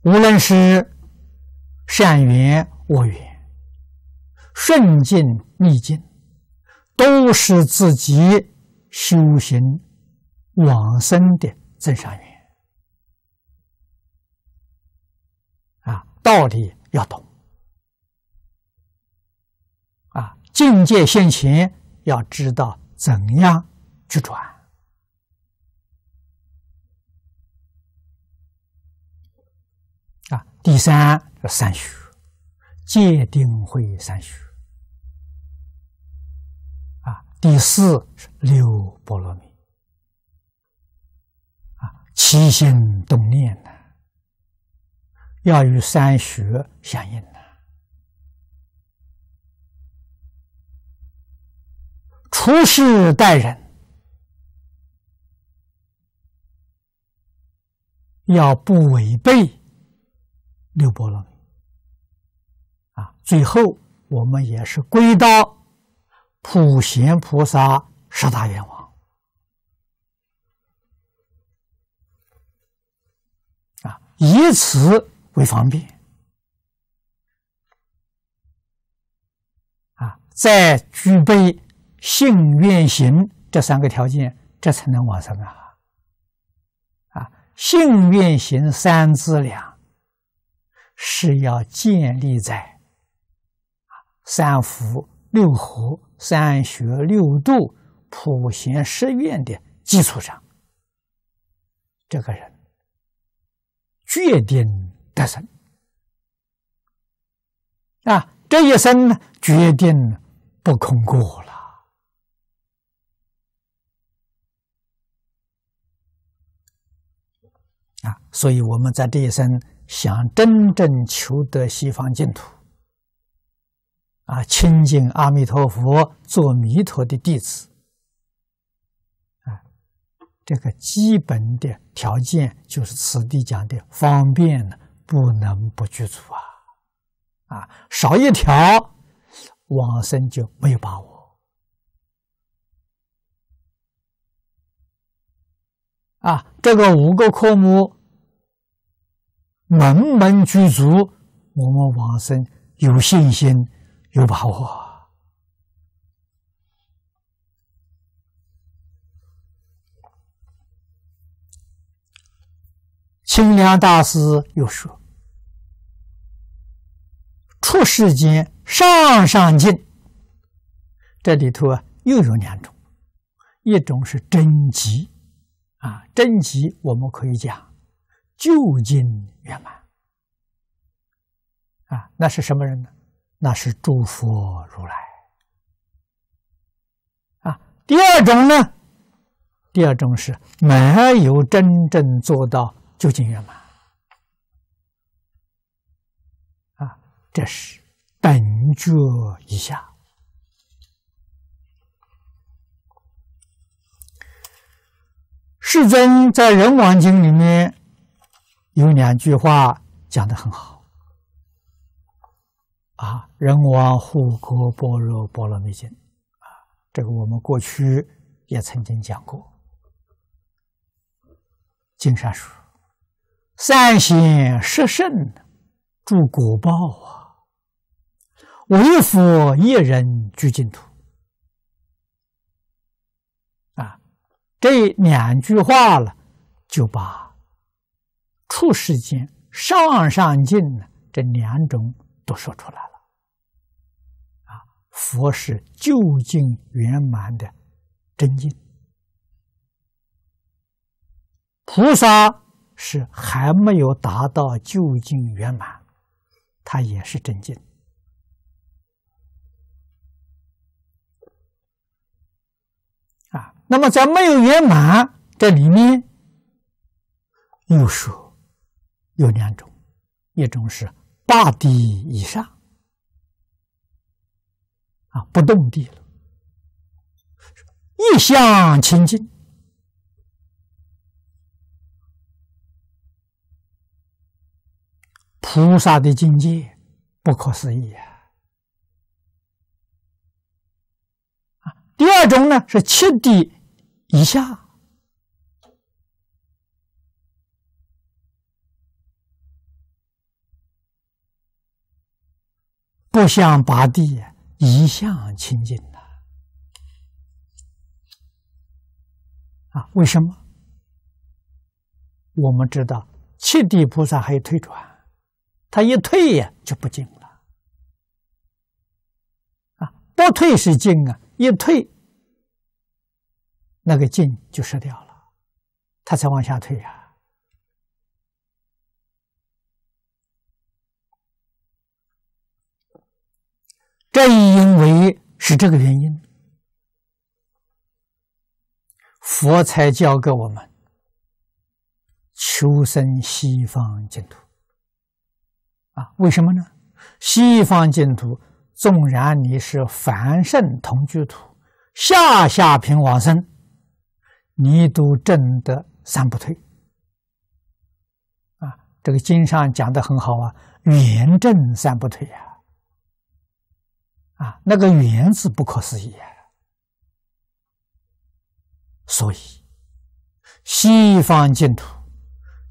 无论是善缘、恶缘、顺境、逆境，都是自己修行往生的正善缘。啊，道理要懂。境界现前，要知道怎样去转啊。第三三学，戒定慧三学啊。第四是六波罗蜜啊，起心动念呢，要与三学相应。处事待人，要不违背六波罗蜜啊。最后，我们也是归到普贤菩萨十大愿望啊，以此为方便啊，再具备。性愿行这三个条件，这才能往生啊！啊，性愿行三资粮，是要建立在啊三福六合、三学六度、普贤十愿的基础上，这个人决定得生啊，这一生呢，决定不空过了。啊，所以我们在这一生想真正求得西方净土，啊，亲近阿弥陀佛，做弥陀的弟子，啊，这个基本的条件就是此地讲的方便呢，不能不具足啊，啊，少一条，往生就没有把握。啊，这个五个科目门门俱足，我们往生有信心，有把握。清凉大师又说：“出世间上上进。”这里头啊，又有两种，一种是真机。啊，真集我们可以讲，究竟圆满。啊，那是什么人呢？那是诸佛如来。啊，第二种呢？第二种是没有真正做到究竟圆满。啊，这是本觉一下。世尊在《人王经》里面有两句话讲的很好，啊，人王护国般若波罗蜜经，啊，这个我们过去也曾经讲过。经上说，善心摄身，助果报啊，为福一人居净土。这两句话了，就把处世间、上上进呢这两种都说出来了。啊，佛是究竟圆满的真经，菩萨是还没有达到究竟圆满，他也是真经。啊，那么在没有圆满这里面，又说有两种，一种是八地以上，啊不动地了，一向清净，菩萨的境界不可思议啊。第二种呢是七地以下，不向八地一向亲近的啊？为什么？我们知道七地菩萨还有退转，他一退呀就不进了啊，不退是进啊。一退，那个劲就失掉了，它才往下退呀。正因为是这个原因，佛才教给我们求生西方净土。啊，为什么呢？西方净土。纵然你是凡圣同居土，下下品往生，你都证得三不退。啊，这个经上讲的很好啊，圆证三不退呀。啊，那个圆字不可思议啊。所以西方净土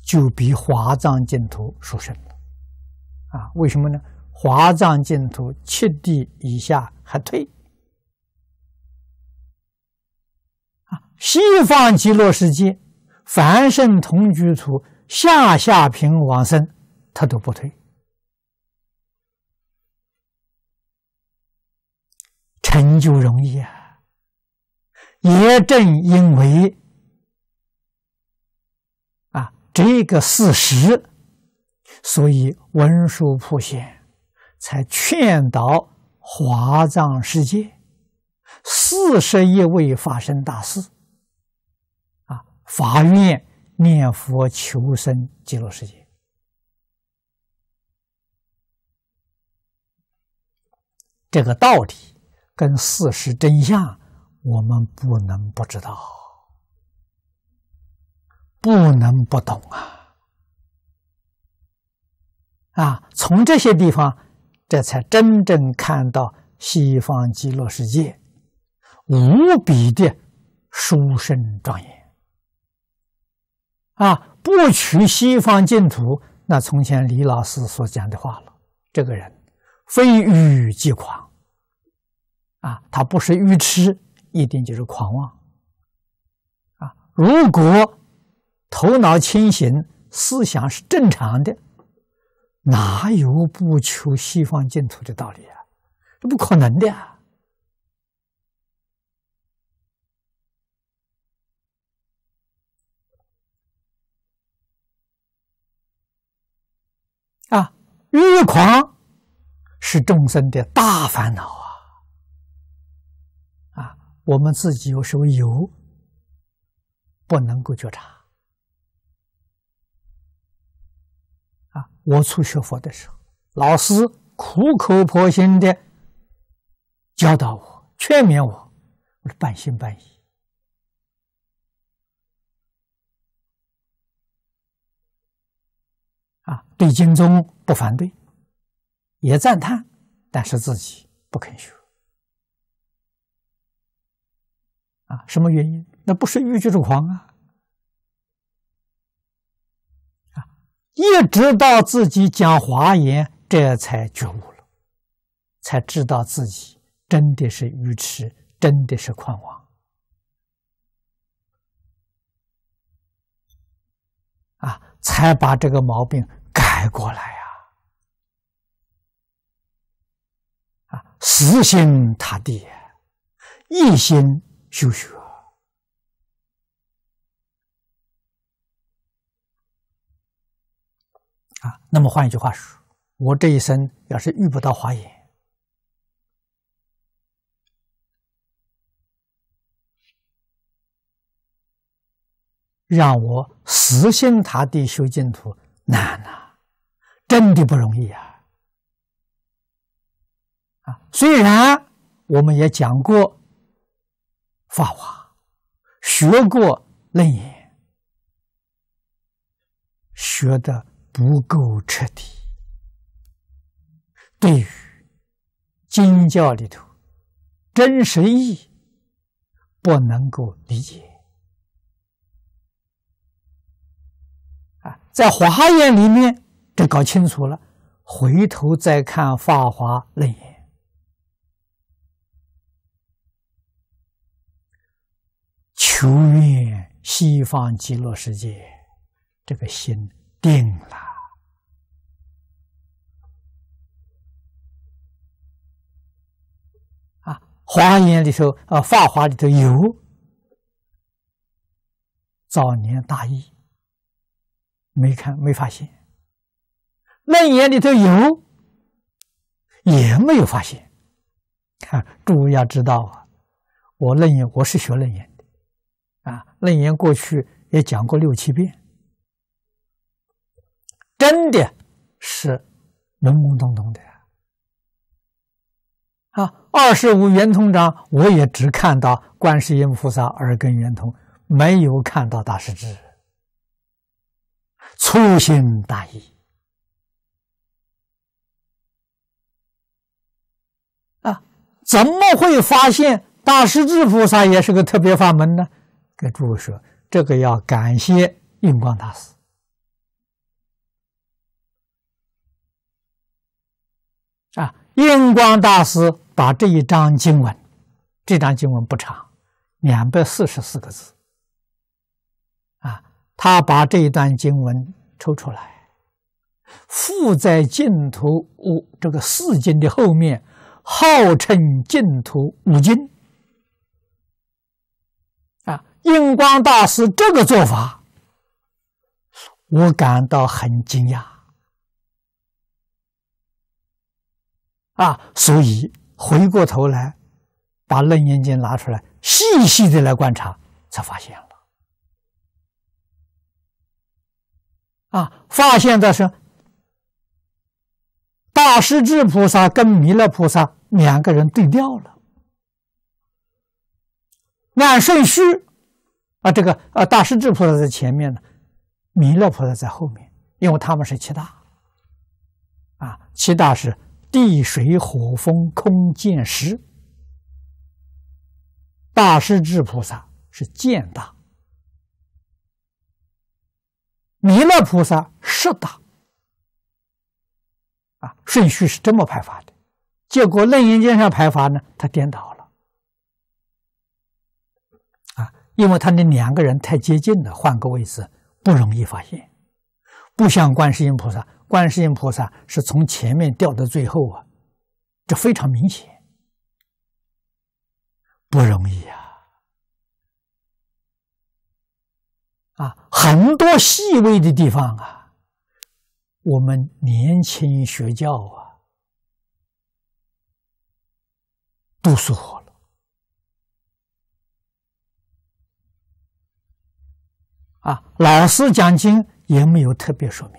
就比华藏净土殊胜。啊，为什么呢？华藏净土七地以下还退，啊，西方极乐世界凡圣同居土下下平往生，他都不退，成就容易啊。也正因为啊这个事实，所以文殊普贤。才劝导华藏世界四十一位法身大士，啊发愿念佛求生极乐世界。这个道理跟事实真相，我们不能不知道，不能不懂啊！啊，从这些地方。这才真正看到西方极乐世界无比的殊胜庄严啊！不取西方净土，那从前李老师所讲的话了。这个人非愚即狂啊！他不是愚痴，一定就是狂妄啊！如果头脑清醒，思想是正常的。哪有不求西方净土的道理啊？这不可能的啊！啊，日狂是众生的大烦恼啊！啊，我们自己有时候有，不能够觉察。我初学佛的时候，老师苦口婆心的教导我、劝勉我，我是半信半疑。啊，对经钟不反对，也赞叹，但是自己不肯学。啊，什么原因？那不是欲就是狂啊！一直到自己讲华严，这才觉悟了，才知道自己真的是愚痴，真的是狂妄，啊，才把这个毛病改过来呀，啊，死心塌地，一心修学。啊，那么换一句话说，我这一生要是遇不到华严，让我死心塌地修净土难呐，真的不容易啊！啊，虽然我们也讲过法华，学过楞严，学的。不够彻底，对于经教里头真神义不能够理解啊！在华严里面这搞清楚了，回头再看法华论严，求愿西方极乐世界这个心。定了啊！华严里头，啊，《法华里头有，早年大意没看没发现；楞严里头有，也没有发现。看，诸位要知道啊，我楞严，我是学楞严的啊，楞严过去也讲过六七遍。真的是懵懵懂懂的啊！二十五圆通章，我也只看到观世音菩萨耳根圆通，没有看到大势至。粗心大意啊！怎么会发现大势至菩萨也是个特别法门呢？给诸位说，这个要感谢印光大师。啊，印光大师把这一章经文，这章经文不长，两百四十四个字，啊，他把这一段经文抽出来，附在净土五这个四经的后面，号称净土五经。啊，印光大师这个做法，我感到很惊讶。啊，所以回过头来，把楞严经拿出来，细细的来观察，才发现了。啊，发现的是，大势至菩萨跟弥勒菩萨两个人对调了。按顺序，啊，这个啊，大势至菩萨在前面呢，弥勒菩萨在后面，因为他们是七大，啊，七大是。地水火风空见识，大势至菩萨是见大，弥勒菩萨是大，啊，顺序是这么排法的。结果楞严经上排法呢，他颠倒了，啊，因为他那两个人太接近了，换个位置不容易发现，不像观世音菩萨。观世音菩萨是从前面掉到最后啊，这非常明显，不容易啊！啊，很多细微的地方啊，我们年轻学教啊，都疏忽了。啊，老师讲经也没有特别说明。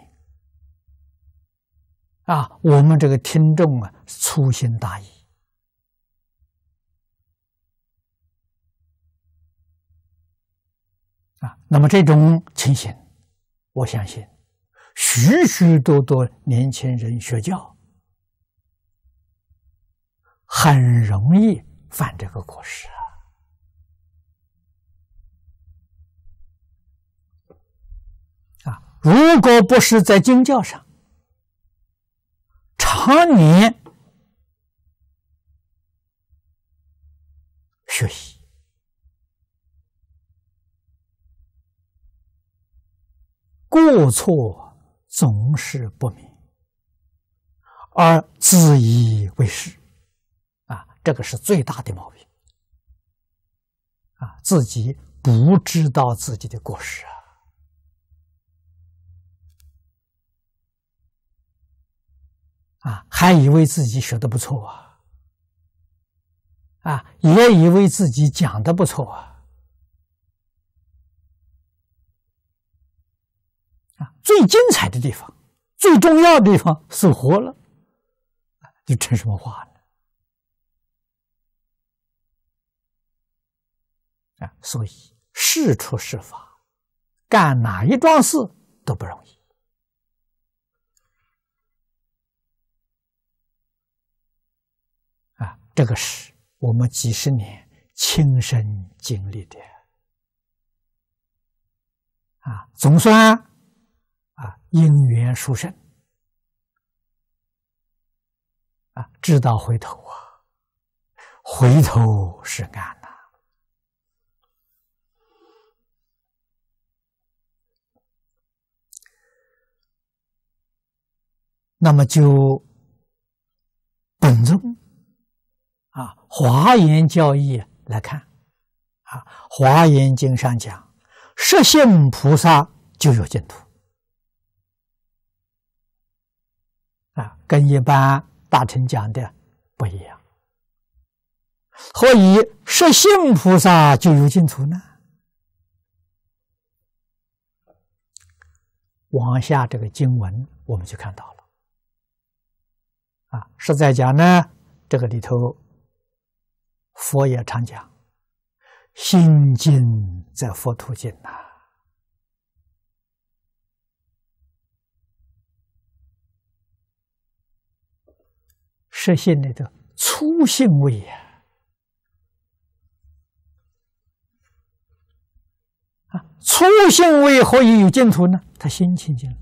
啊，我们这个听众啊，粗心大意啊，那么这种情形，我相信，许许多多年轻人学教，很容易犯这个过失啊。啊，如果不是在经教上。常年学习，过错总是不明，而自以为是，啊，这个是最大的毛病，啊，自己不知道自己的过失啊。啊，还以为自己学的不错啊，啊，也以为自己讲的不错啊，啊，最精彩的地方、最重要的地方是活了，就成什么话呢？啊，所以事出是法，干哪一桩事都不容易。啊，这个是我们几十年亲身经历的，啊，总算啊，因缘殊胜，啊，知道回头啊，回头是岸呐。那么就本宗。啊，华严教义来看，啊，华严经上讲，摄性菩萨就有净土，啊，跟一般大臣讲的不一样。何以摄性菩萨就有净土呢？往下这个经文我们就看到了，啊，是在讲呢，这个里头。佛也常讲：“心静则佛土净呐。”实心里的粗性味呀，啊，粗心味何以有净土呢？他心清净了，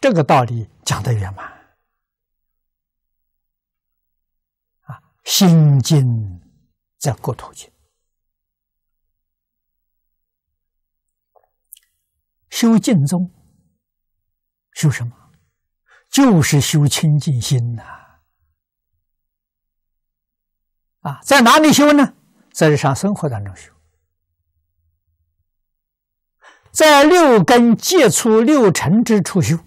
这个道理讲的圆满。心静则国土静。修净中修什么？就是修清净心呐。啊，在哪里修呢？在日常生活当中修，在六根接触六尘之处修。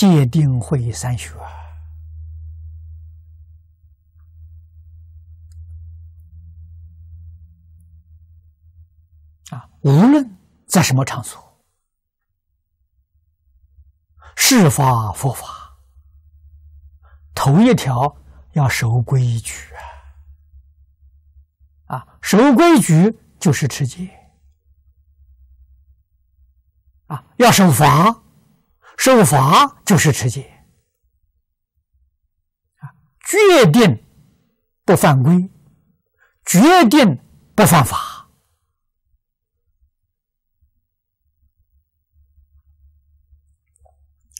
戒定慧三学啊，无论在什么场所，是法佛法，头一条要守规矩啊，啊，守规矩就是持戒啊，要守法。受法就是持戒啊，决定不犯规，决定不犯法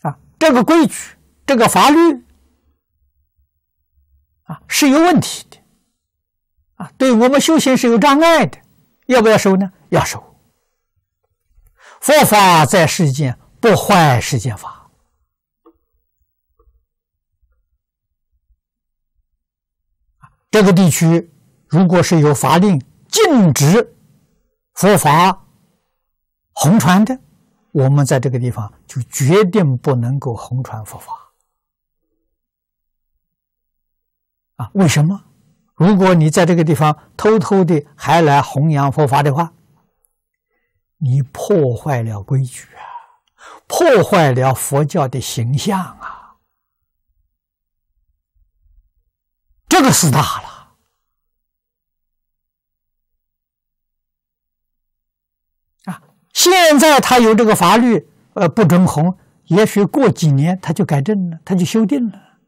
啊。这个规矩，这个法律啊，是有问题的啊，对我们修行是有障碍的。要不要守呢？要守。佛法在世间。破坏世界法，这个地区如果是有法令禁止佛法红传的，我们在这个地方就绝对不能够红传佛法。啊，为什么？如果你在这个地方偷偷的还来弘扬佛法的话，你破坏了规矩啊！破坏了佛教的形象啊！这个事大了啊！现在他有这个法律，呃，不准红，也许过几年他就改正了，他就修订了。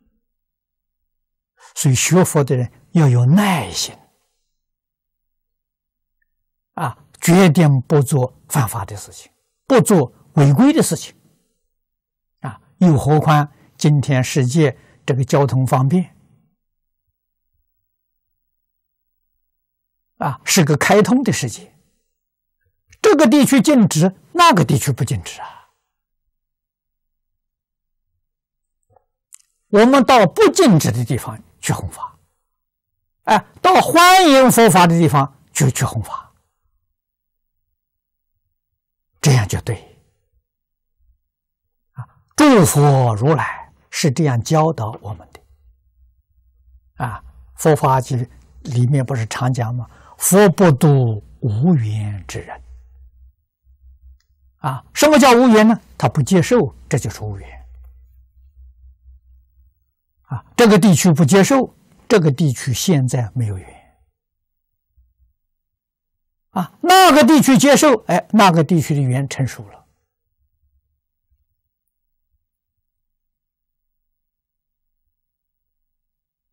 所以学佛的人要有耐心啊！决定不做犯法的事情，不做。违规的事情啊，又何况今天世界这个交通方便啊，是个开通的世界。这个地区禁止，那个地区不禁止啊。我们到不禁止的地方去弘法，哎，到欢迎佛法的地方就去弘法，这样就对。诸佛如来是这样教导我们的啊，佛法就里面不是常讲吗？佛不度无缘之人啊。什么叫无缘呢？他不接受，这就是无缘啊。这个地区不接受，这个地区现在没有缘啊。那个地区接受，哎，那个地区的缘成熟了。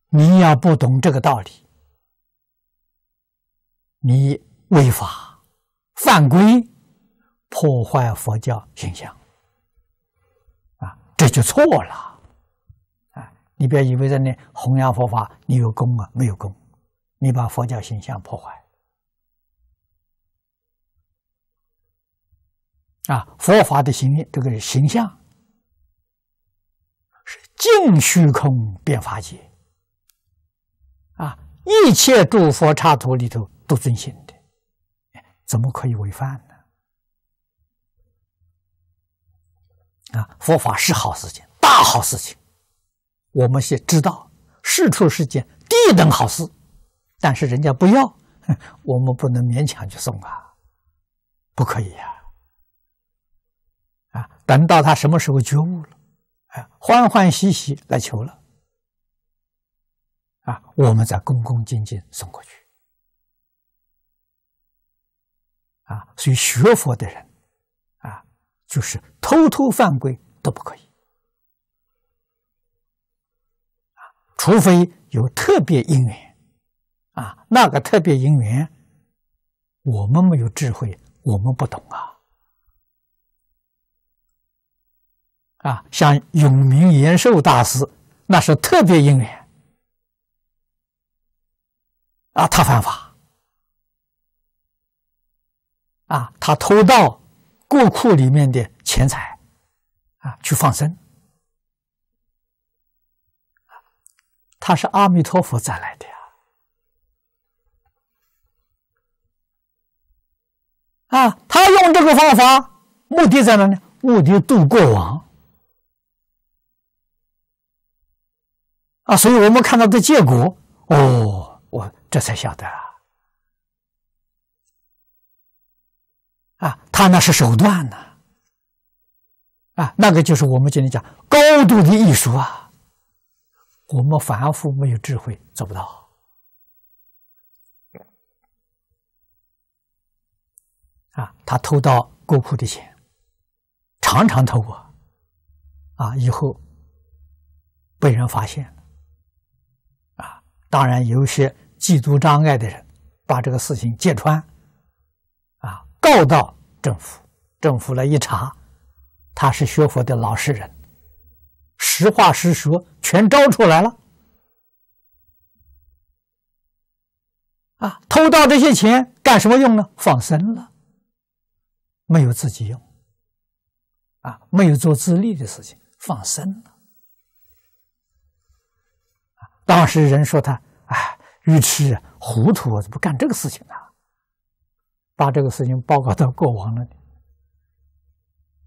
你要不懂这个道理，你违法、犯规、破坏佛教形象，啊，这就错了。啊，你不要以为在那弘扬佛法你有功啊，没有功，你把佛教形象破坏。啊，佛法的形，这个形象是净虚空变法界。一切诸佛刹土里头都遵循的，怎么可以违反呢？啊，佛法是好事情，大好事情，我们是知道，是处是件第一等好事，但是人家不要，我们不能勉强去送啊，不可以呀。啊，等到他什么时候觉悟了，哎，欢欢喜喜来求了。啊，我们再恭恭敬敬送过去。啊，所以学佛的人，啊，就是偷偷犯规都不可以。啊，除非有特别因缘。啊，那个特别因缘，我们没有智慧，我们不懂啊。啊，像永明延寿大师，那是特别因缘。啊，他犯法，啊，他偷盗国库里面的钱财，啊，去放生，他是阿弥陀佛带来的呀，啊，他用这个方法，目的在哪呢？目的渡过往，啊，所以我们看到的结果，哦。这才晓得啊！啊，他那是手段呢，啊，那个就是我们今天讲高度的艺术啊，我们凡夫没有智慧做不到。啊，他偷到国库的钱，常常偷过，啊，以后被人发现了，啊，当然有些。嫉妒障碍的人，把这个事情揭穿，啊，告到政府，政府来一查，他是学佛的老实人，实话实说，全招出来了。啊，偷盗这些钱干什么用呢？放生了，没有自己用，啊，没有做自利的事情，放生了。当时人说他，哎。尉迟糊涂，怎么干这个事情呢？把这个事情报告到国王那里。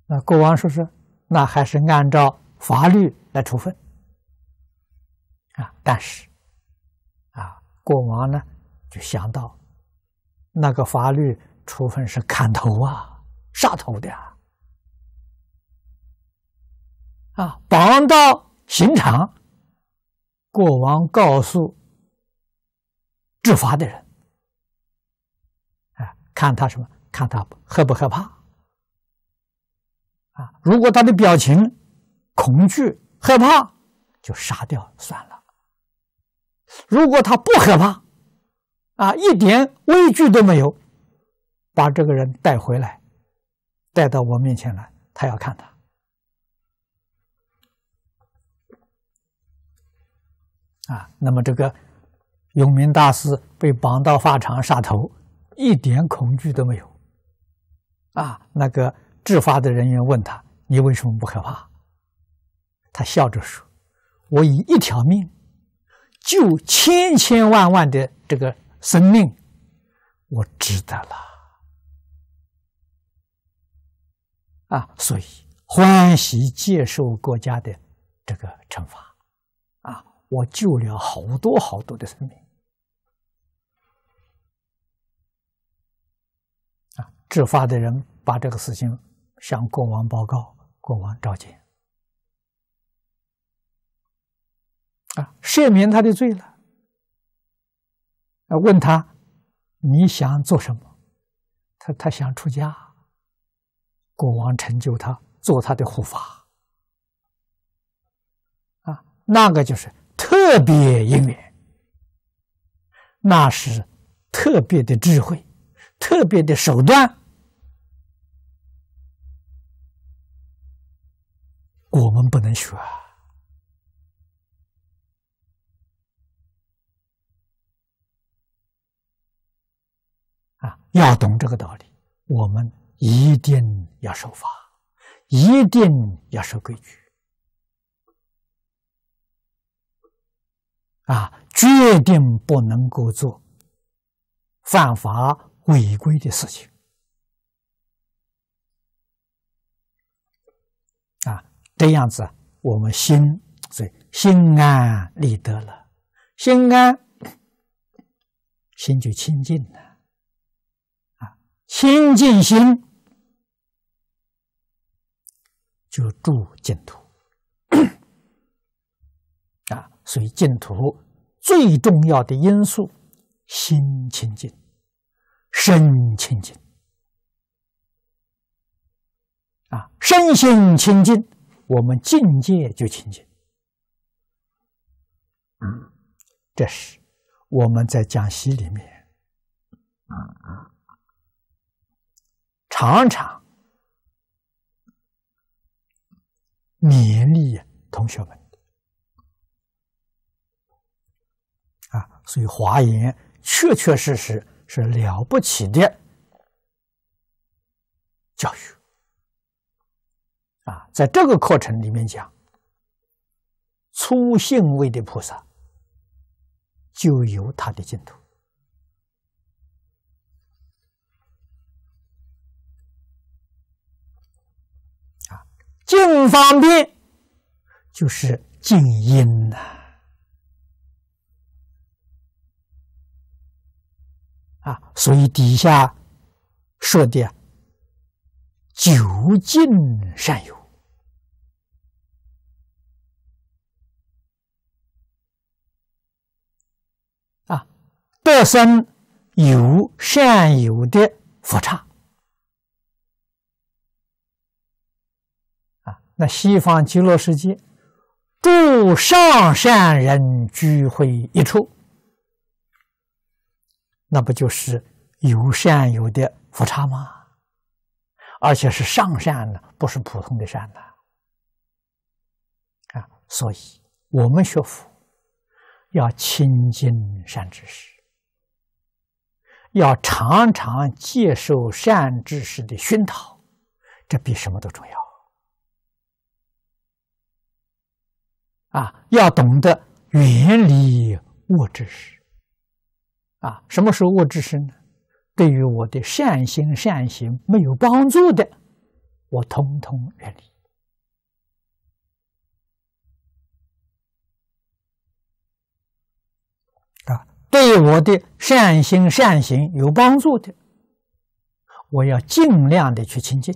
那国王说是，那还是按照法律来处分。啊，但是，啊，国王呢，就想到那个法律处分是砍头啊，杀头的，啊，绑到刑场。国王告诉。执法的人，哎，看他什么？看他害不害怕？啊，如果他的表情恐惧、害怕，就杀掉算了。如果他不害怕，啊，一点畏惧都没有，把这个人带回来，带到我面前来，他要看他。啊，那么这个。永明大师被绑到法场杀头，一点恐惧都没有。啊，那个执法的人员问他：“你为什么不害怕？”他笑着说：“我以一条命救千千万万的这个生命，我值得了。”啊，所以欢喜接受国家的这个惩罚。我救了好多好多的生命，啊！执法的人把这个事情向国王报告，国王召见，啊，赦免他的罪了。啊，问他你想做什么？他他想出家，国王成就他，做他的护法，啊，那个就是。特别姻缘，那是特别的智慧，特别的手段，我们不能学啊！要懂这个道理，我们一定要守法，一定要守规矩。啊，决定不能够做犯法违规的事情。啊，这样子我们心所以心安理得了，心安，心就清净了。啊，清净心就住净土。所以，净土最重要的因素，心清净，身清净。啊，身心清净，我们境界就清净。这是我们在讲习里面常常勉励同学们。所以华严确确实实是了不起的教育啊，在这个课程里面讲，粗性味的菩萨就有他的净土啊，净方便就是静音呐。啊，所以底下说的“久近善友，啊，得生有善有的福刹，啊，那西方极乐世界，诸上善人聚会一处。那不就是有善有的福差吗？而且是上善呢，不是普通的善呢。啊，所以我们学佛要亲近善知识，要常常接受善知识的熏陶，这比什么都重要。啊，要懂得远离恶知识。啊，什么是我执身呢？对于我的善心善行没有帮助的，我通通远离；啊，对我的善心善行有帮助的，我要尽量的去亲近。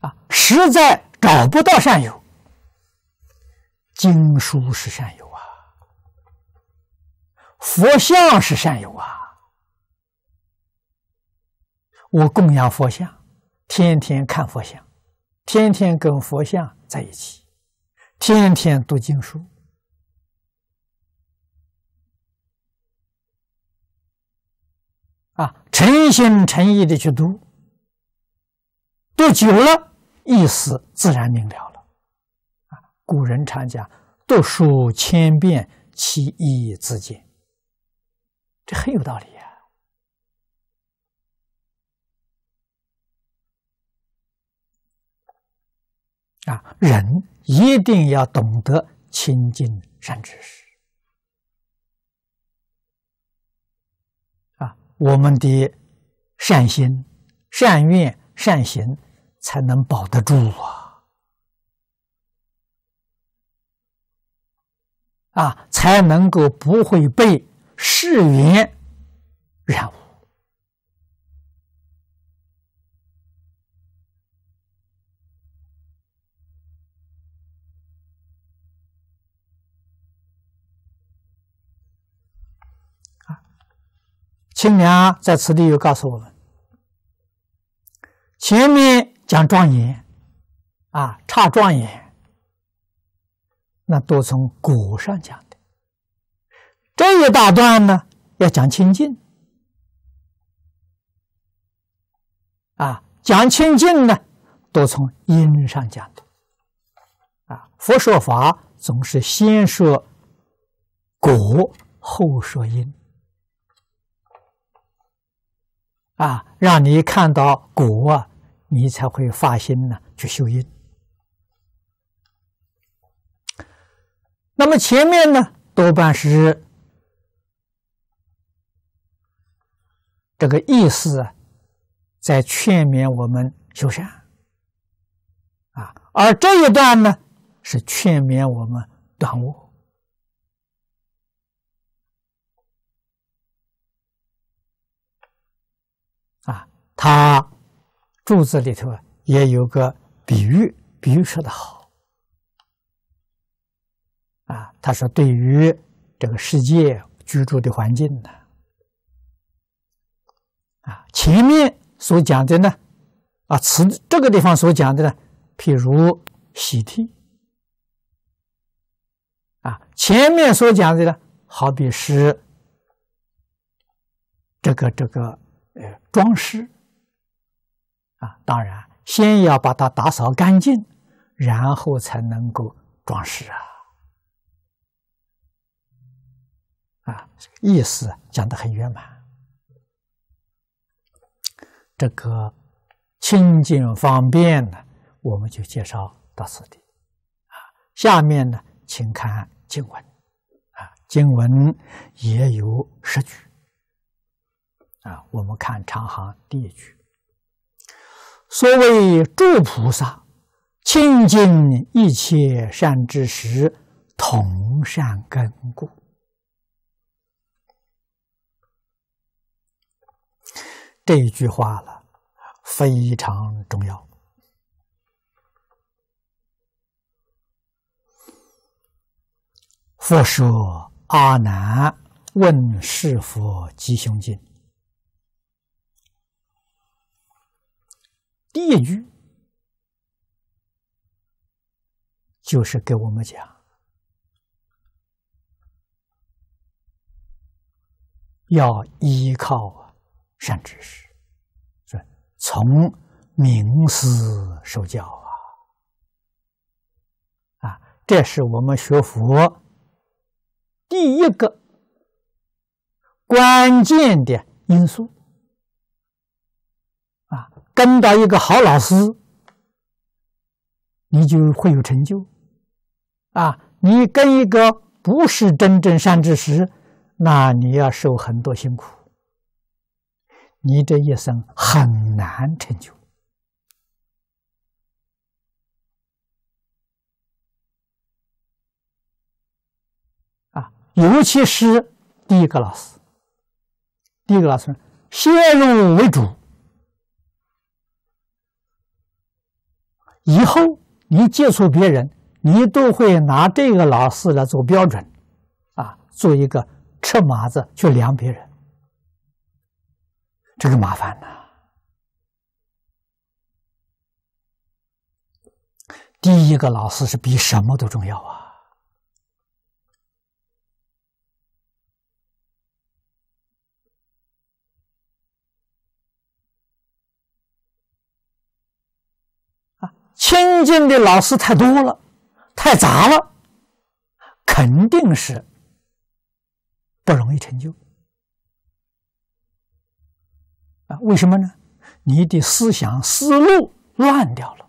啊，实在找不到善友。经书是善友啊，佛像是善友啊。我供养佛像，天天看佛像，天天跟佛像在一起，天天读经书啊，诚心诚意的去读，读久了，意思自然明了了。古人常讲：“读书千遍，其义自见。”这很有道理呀！啊，人一定要懂得亲近善知识。啊，我们的善心、善愿、善行，才能保得住啊。啊，才能够不会被世缘染污。啊，清凉在此地又告诉我们，前面讲庄严，啊，差庄严。那都从古上讲的，这一大段呢，要讲清净。啊，讲清净呢，都从因上讲的。啊，佛说法总是先说果，后说因。啊，让你看到果啊，你才会发心呢，去修因。那么前面呢，多半是这个意思，在劝勉我们修善啊；而这一段呢，是劝勉我们断恶啊。他注子里头也有个比喻，比喻说的好。啊，他说：“对于这个世界居住的环境呢，啊，前面所讲的呢，啊，此这个地方所讲的呢，譬如喜剃，啊，前面所讲的呢，好比是这个这个呃装饰，啊，当然先要把它打扫干净，然后才能够装饰啊。”啊，意思讲得很圆满。这个清净方便呢，我们就介绍到此地。啊，下面呢，请看经文。啊，经文也有十句。啊，我们看长行第一句：所谓诸菩萨清净一切善知识，同善根故。这一句话了，非常重要。佛说：“阿难，问是佛吉凶经。”第一句就是给我们讲，要依靠。善知识，是从名师受教啊，啊，这是我们学佛第一个关键的因素啊。跟到一个好老师，你就会有成就啊。你跟一个不是真正善知识，那你要受很多辛苦。你这一生很难成就啊，尤其是第一个老师，第一个老师先入为主，以后你接触别人，你都会拿这个老师来做标准，啊，做一个尺码子去量别人。这个麻烦呢。第一个老师是比什么都重要啊！啊，亲近的老师太多了，太杂了，肯定是不容易成就。为什么呢？你的思想思路乱掉了。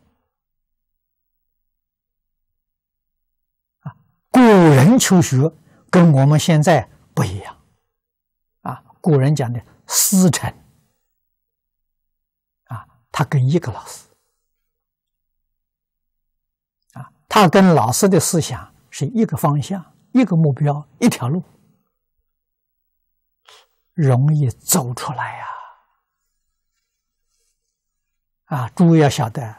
啊，古人求学跟我们现在不一样。啊，古人讲的思成，啊，他跟一个老师，啊，他跟老师的思想是一个方向、一个目标、一条路，容易走出来呀。啊，诸位要晓得，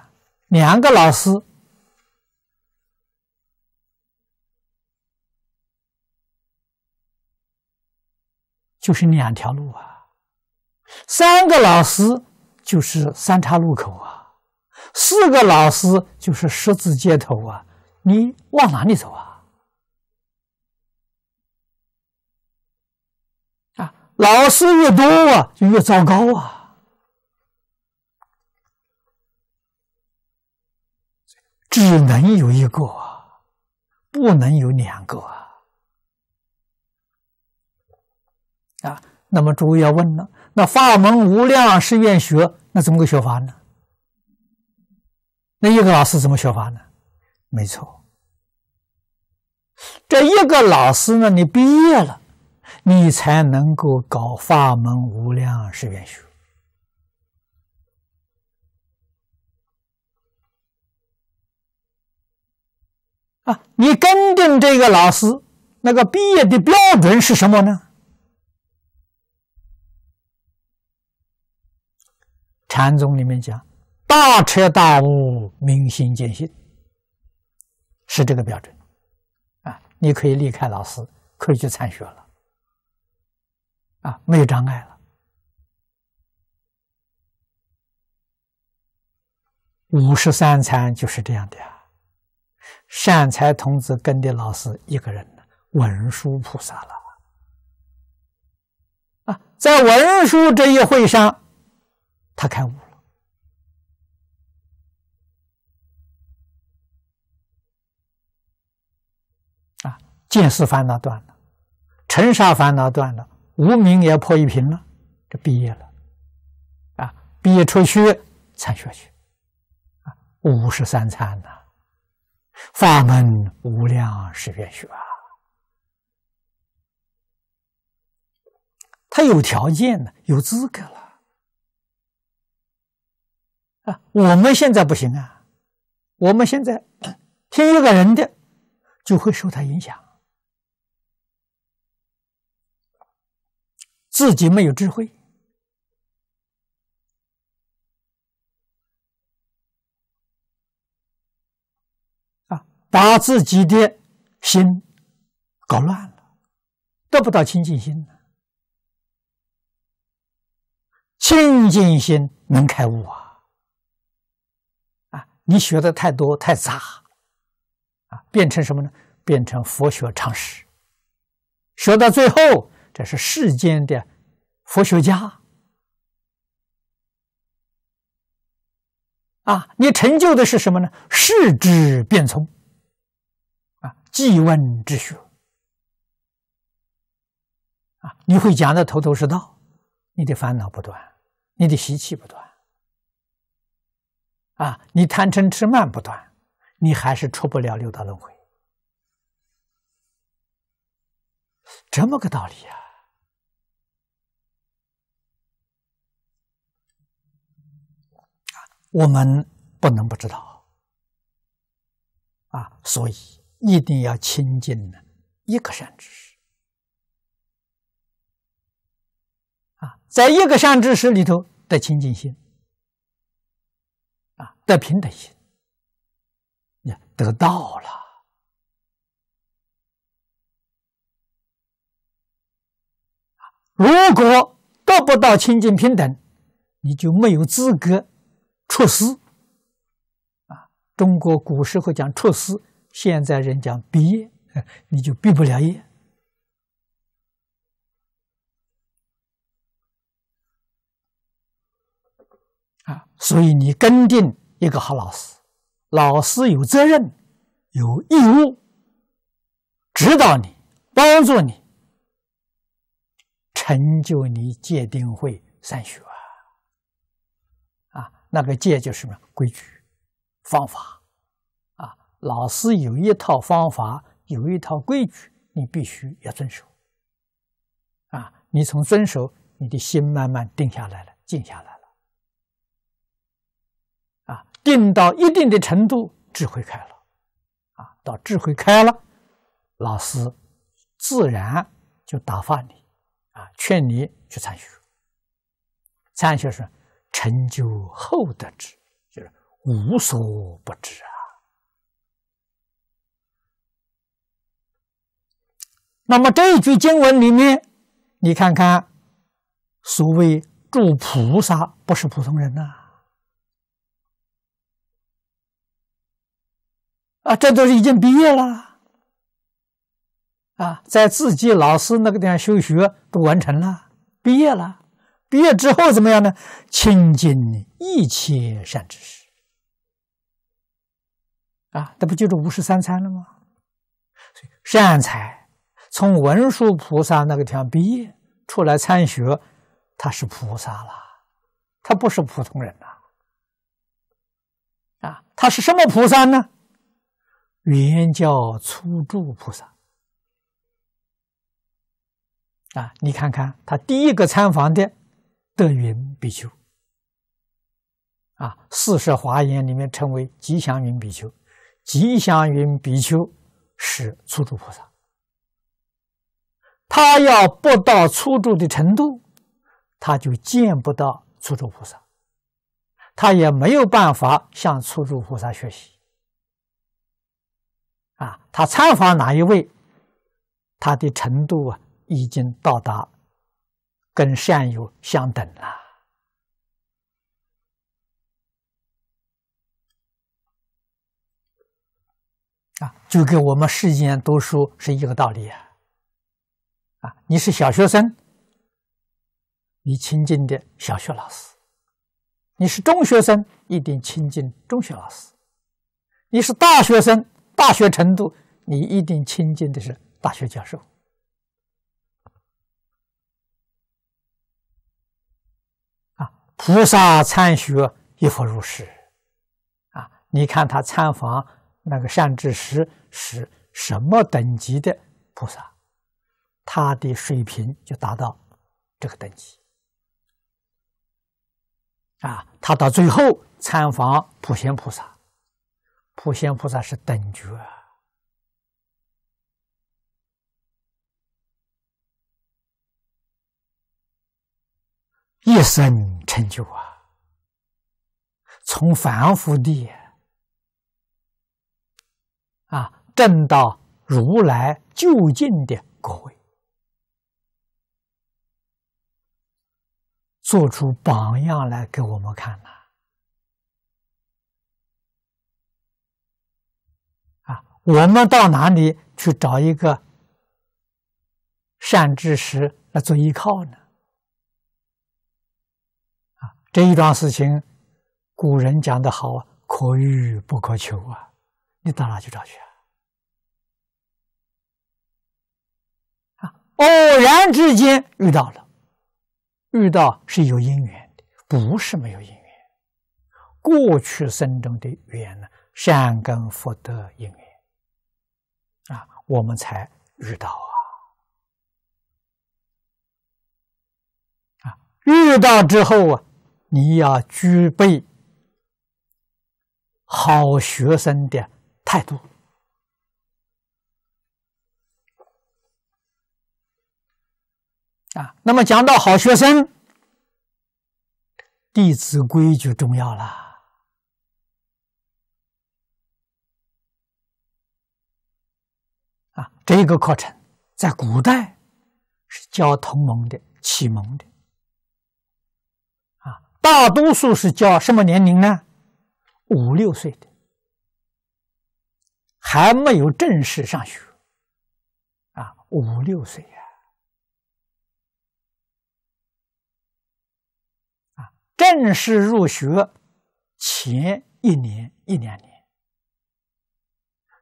两个老师就是两条路啊；三个老师就是三岔路口啊；四个老师就是十字街头啊。你往哪里走啊？啊，老师越多啊，就越糟糕啊。只能有一个啊，不能有两个啊！啊，那么诸位要问了：那法门无量誓愿学，那怎么个学法呢？那一个老师怎么学法呢？没错，这一个老师呢，你毕业了，你才能够搞法门无量誓愿学。啊，你跟定这个老师，那个毕业的标准是什么呢？禅宗里面讲“大彻大悟，明心见性”，是这个标准啊。你可以离开老师，可以去参学了，啊，没有障碍了。五十三参就是这样的呀。善财童子跟的老师一个人呢，文殊菩萨了啊，在文殊这一会上，他开悟了啊，见思烦恼断了，尘沙烦恼断了，无名也破一平了，这毕业了啊，毕业出去参学去啊，五十三参呐。法门无量誓愿学，啊。他有条件了，有资格了啊！我们现在不行啊，我们现在听一个人的，就会受他影响，自己没有智慧。把自己的心搞乱了，得不到清净心清净心能开悟啊！啊，你学的太多太杂，啊，变成什么呢？变成佛学常识。学到最后，这是世间的佛学家。啊，你成就的是什么呢？是之便从。记问之学，啊，你会讲的头头是道，你的烦恼不断，你的习气不断，啊，你贪嗔痴慢不断，你还是出不了六道轮回，这么个道理呀！啊，我们不能不知道，啊，所以。一定要亲近呢，一个善知识啊，在一个善知识里头的清净心啊，的平等心，你得到了如果得不到清净平等，你就没有资格出师啊。中国古时候讲出师。现在人讲毕业，你就毕不了业啊！所以你跟定一个好老师，老师有责任、有义务指导你、帮助你，成就你戒定慧三学啊！啊，那个戒就是什么规矩、方法。老师有一套方法，有一套规矩，你必须要遵守。啊，你从遵守，你的心慢慢定下来了，静下来了。啊，定到一定的程度，智慧开了。啊，到智慧开了，老师自然就打发你，啊，劝你去参学。参学是成就厚德之，就是无所不知啊。那么这一句经文里面，你看看，所谓住菩萨，不是普通人呐，啊，这都是已经毕业了，啊，在自己老师那个地方修学都完成了，毕业了，毕业之后怎么样呢？亲近一切善知识，啊，那不就是五十三餐了吗？善财。从文殊菩萨那个地方毕业出来参学，他是菩萨了，他不是普通人呐，啊，他是什么菩萨呢？原叫初住菩萨，啊，你看看他第一个参访的德云比丘，啊，《四世华严》里面称为吉祥云比丘，吉祥云比丘是初住菩萨。他要不到初住的程度，他就见不到初住菩萨，他也没有办法向初住菩萨学习。啊，他参访哪一位，他的程度啊已经到达跟善有相等了。啊，就跟我们世间读书是一个道理啊。啊，你是小学生，你亲近的小学老师；你是中学生，一定亲近中学老师；你是大学生，大学程度，你一定亲近的是大学教授。啊，菩萨参学亦复如是，啊，你看他参访那个善知识是什么等级的菩萨？他的水平就达到这个等级啊！他到最后参访普贤菩萨，普贤菩萨是等觉，一生成就啊！从凡夫地啊，证到如来究竟的果位。做出榜样来给我们看呢？啊，我们到哪里去找一个善知识来做依靠呢？啊，这一桩事情，古人讲的好啊，可遇不可求啊。你到哪去找去啊？啊，偶然之间遇到了。遇到是有因缘的，不是没有因缘。过去生中的缘呢，善根福德因缘啊，我们才遇到啊。啊，遇到之后啊，你要具备好学生的态度。啊，那么讲到好学生，《弟子规》就重要了。啊，这个课程在古代是教同盟的、启蒙的。啊，大多数是教什么年龄呢？五六岁的，还没有正式上学。啊，五六岁。正式入学前一年一两年，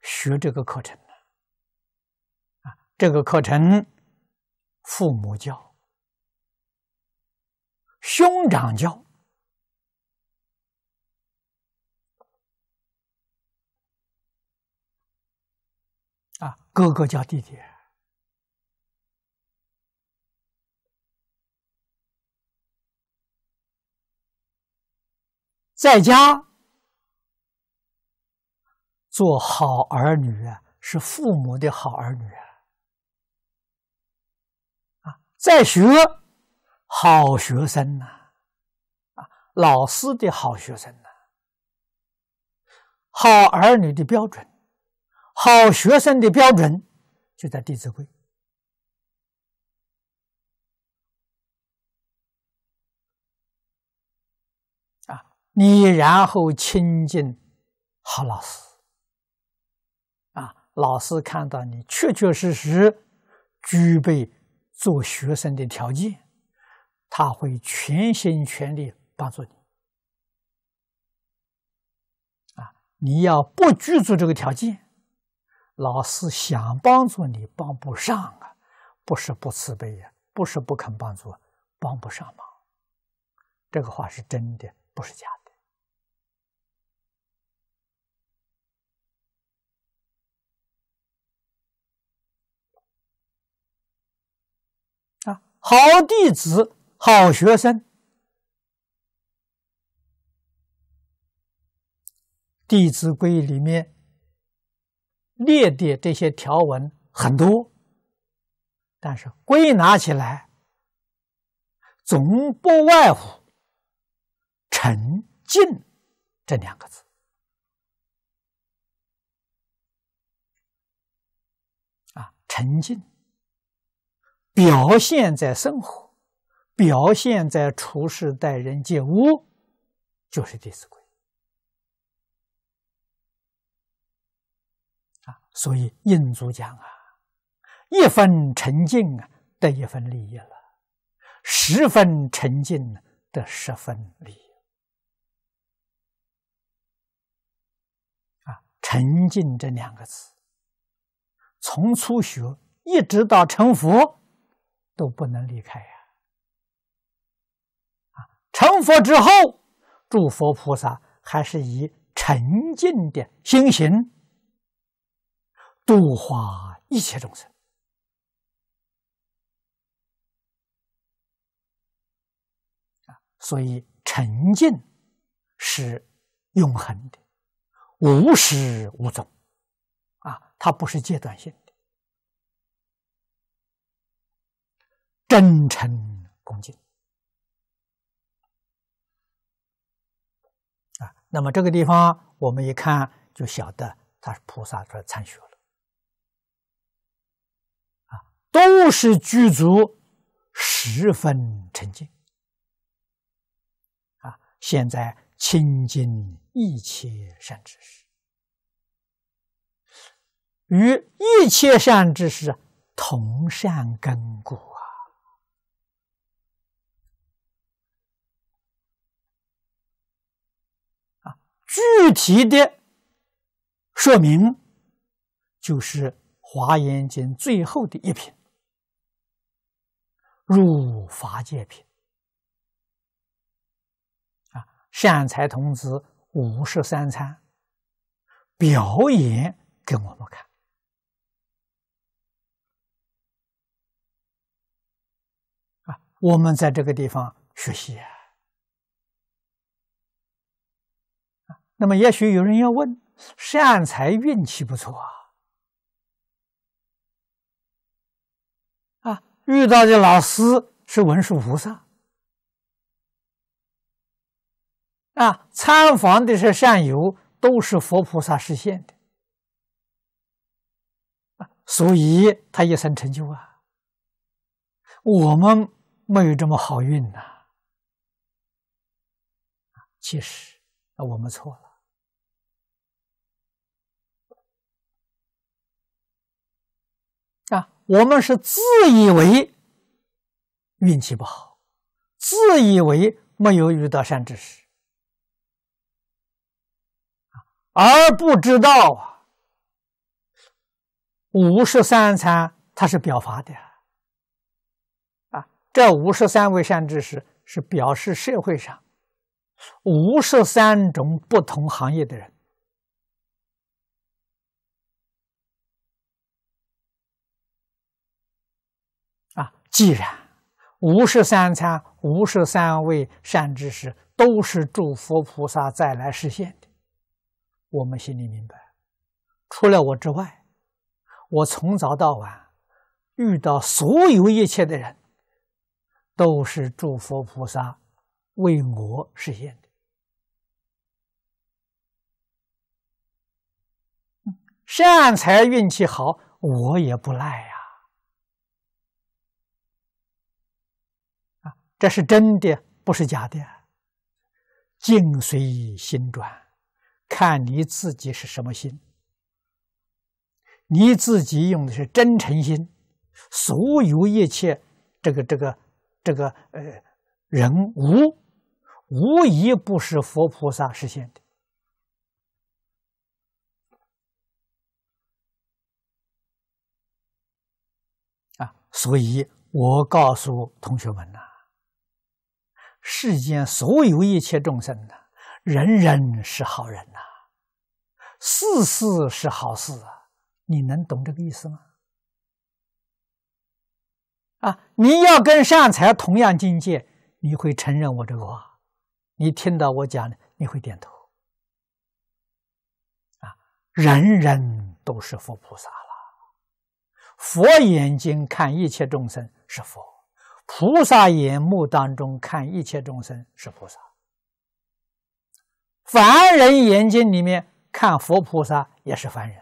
学这个课程了。啊，这个课程，父母教，兄长教，啊，哥哥叫弟弟。在家做好儿女啊，是父母的好儿女啊！啊，在学好学生呐，啊，老师的好学生呐。好儿女的标准，好学生的标准，就在《弟子规》。你然后亲近好老师啊，老师看到你确确实实具备做学生的条件，他会全心全力帮助你啊。你要不具足这个条件，老师想帮助你帮不上啊，不是不慈悲呀，不是不肯帮助，帮不上忙。这个话是真的，不是假的。好弟子，好学生，《弟子规》里面列的这些条文很多，但是归纳起来，总不外乎“沉静这两个字啊，沉静。表现在生活，表现在处事待人接物，就是《弟子规》啊。所以印祖讲啊，一分沉静啊，得一分利益了；十分沉静，得十分利益。啊，沉静这两个字，从初学一直到成佛。都不能离开呀！啊，成佛之后，诸佛菩萨还是以沉静的心行度化一切众生啊。所以，沉静是永恒的，无始无终啊，它不是阶段性的。真诚恭敬啊！那么这个地方，我们一看就晓得他是菩萨出来参学了啊！都是具足十分诚敬啊！现在亲近一切善知识，与一切善知识同善根故。具体的说明，就是《华严经》最后的一品“入法界品”啊，善财童子五十三餐表演给我们看啊，我们在这个地方学习啊。那么，也许有人要问：善财运气不错啊，啊，遇到的老师是文殊菩萨，啊，参访的是善友都是佛菩萨实现的，啊，所以他一生成就啊。我们没有这么好运呐。其实，啊，我们错了。我们是自以为运气不好，自以为没有遇到善知识，而不知道啊，五十三参他是表法的，啊，这五十三位善知识是表示社会上五十三种不同行业的人。既然五十三餐、五十三味、善知识都是诸佛菩萨再来实现的，我们心里明白。除了我之外，我从早到晚遇到所有一切的人，都是诸佛菩萨为我实现的。善财运气好，我也不赖。这是真的，不是假的。境随心转，看你自己是什么心。你自己用的是真诚心，所有一切，这个这个这个呃，人无，无一不是佛菩萨实现的啊！所以我告诉同学们呐。世间所有一切众生呢，人人是好人呐，事事是好事，啊！你能懂这个意思吗？啊，你要跟善财同样境界，你会承认我这个话？你听到我讲，的，你会点头？啊，人人都是佛菩萨了，佛眼睛看一切众生是佛。菩萨眼目当中看一切众生是菩萨，凡人眼睛里面看佛菩萨也是凡人，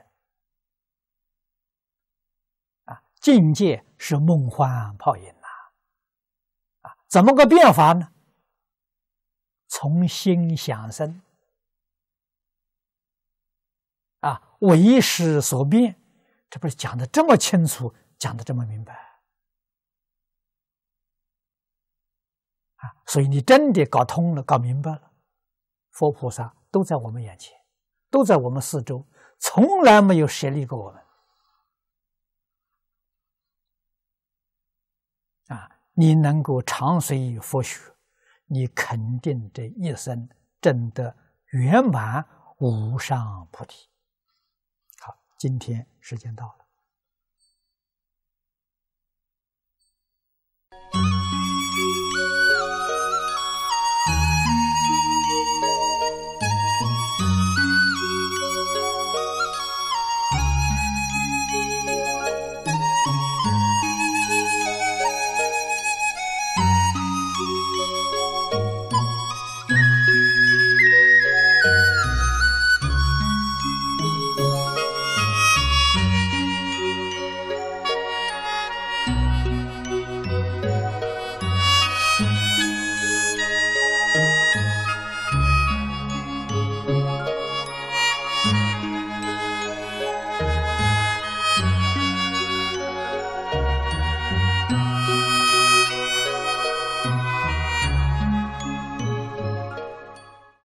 啊，境界是梦幻泡影呐，啊，怎么个变法呢？从心想生，啊，唯识所变，这不是讲的这么清楚，讲的这么明白。啊，所以你真的搞通了、搞明白了，佛菩萨都在我们眼前，都在我们四周，从来没有舍立过我们。啊，你能够长随佛学，你肯定这一生真的圆满无上菩提。好，今天时间到了。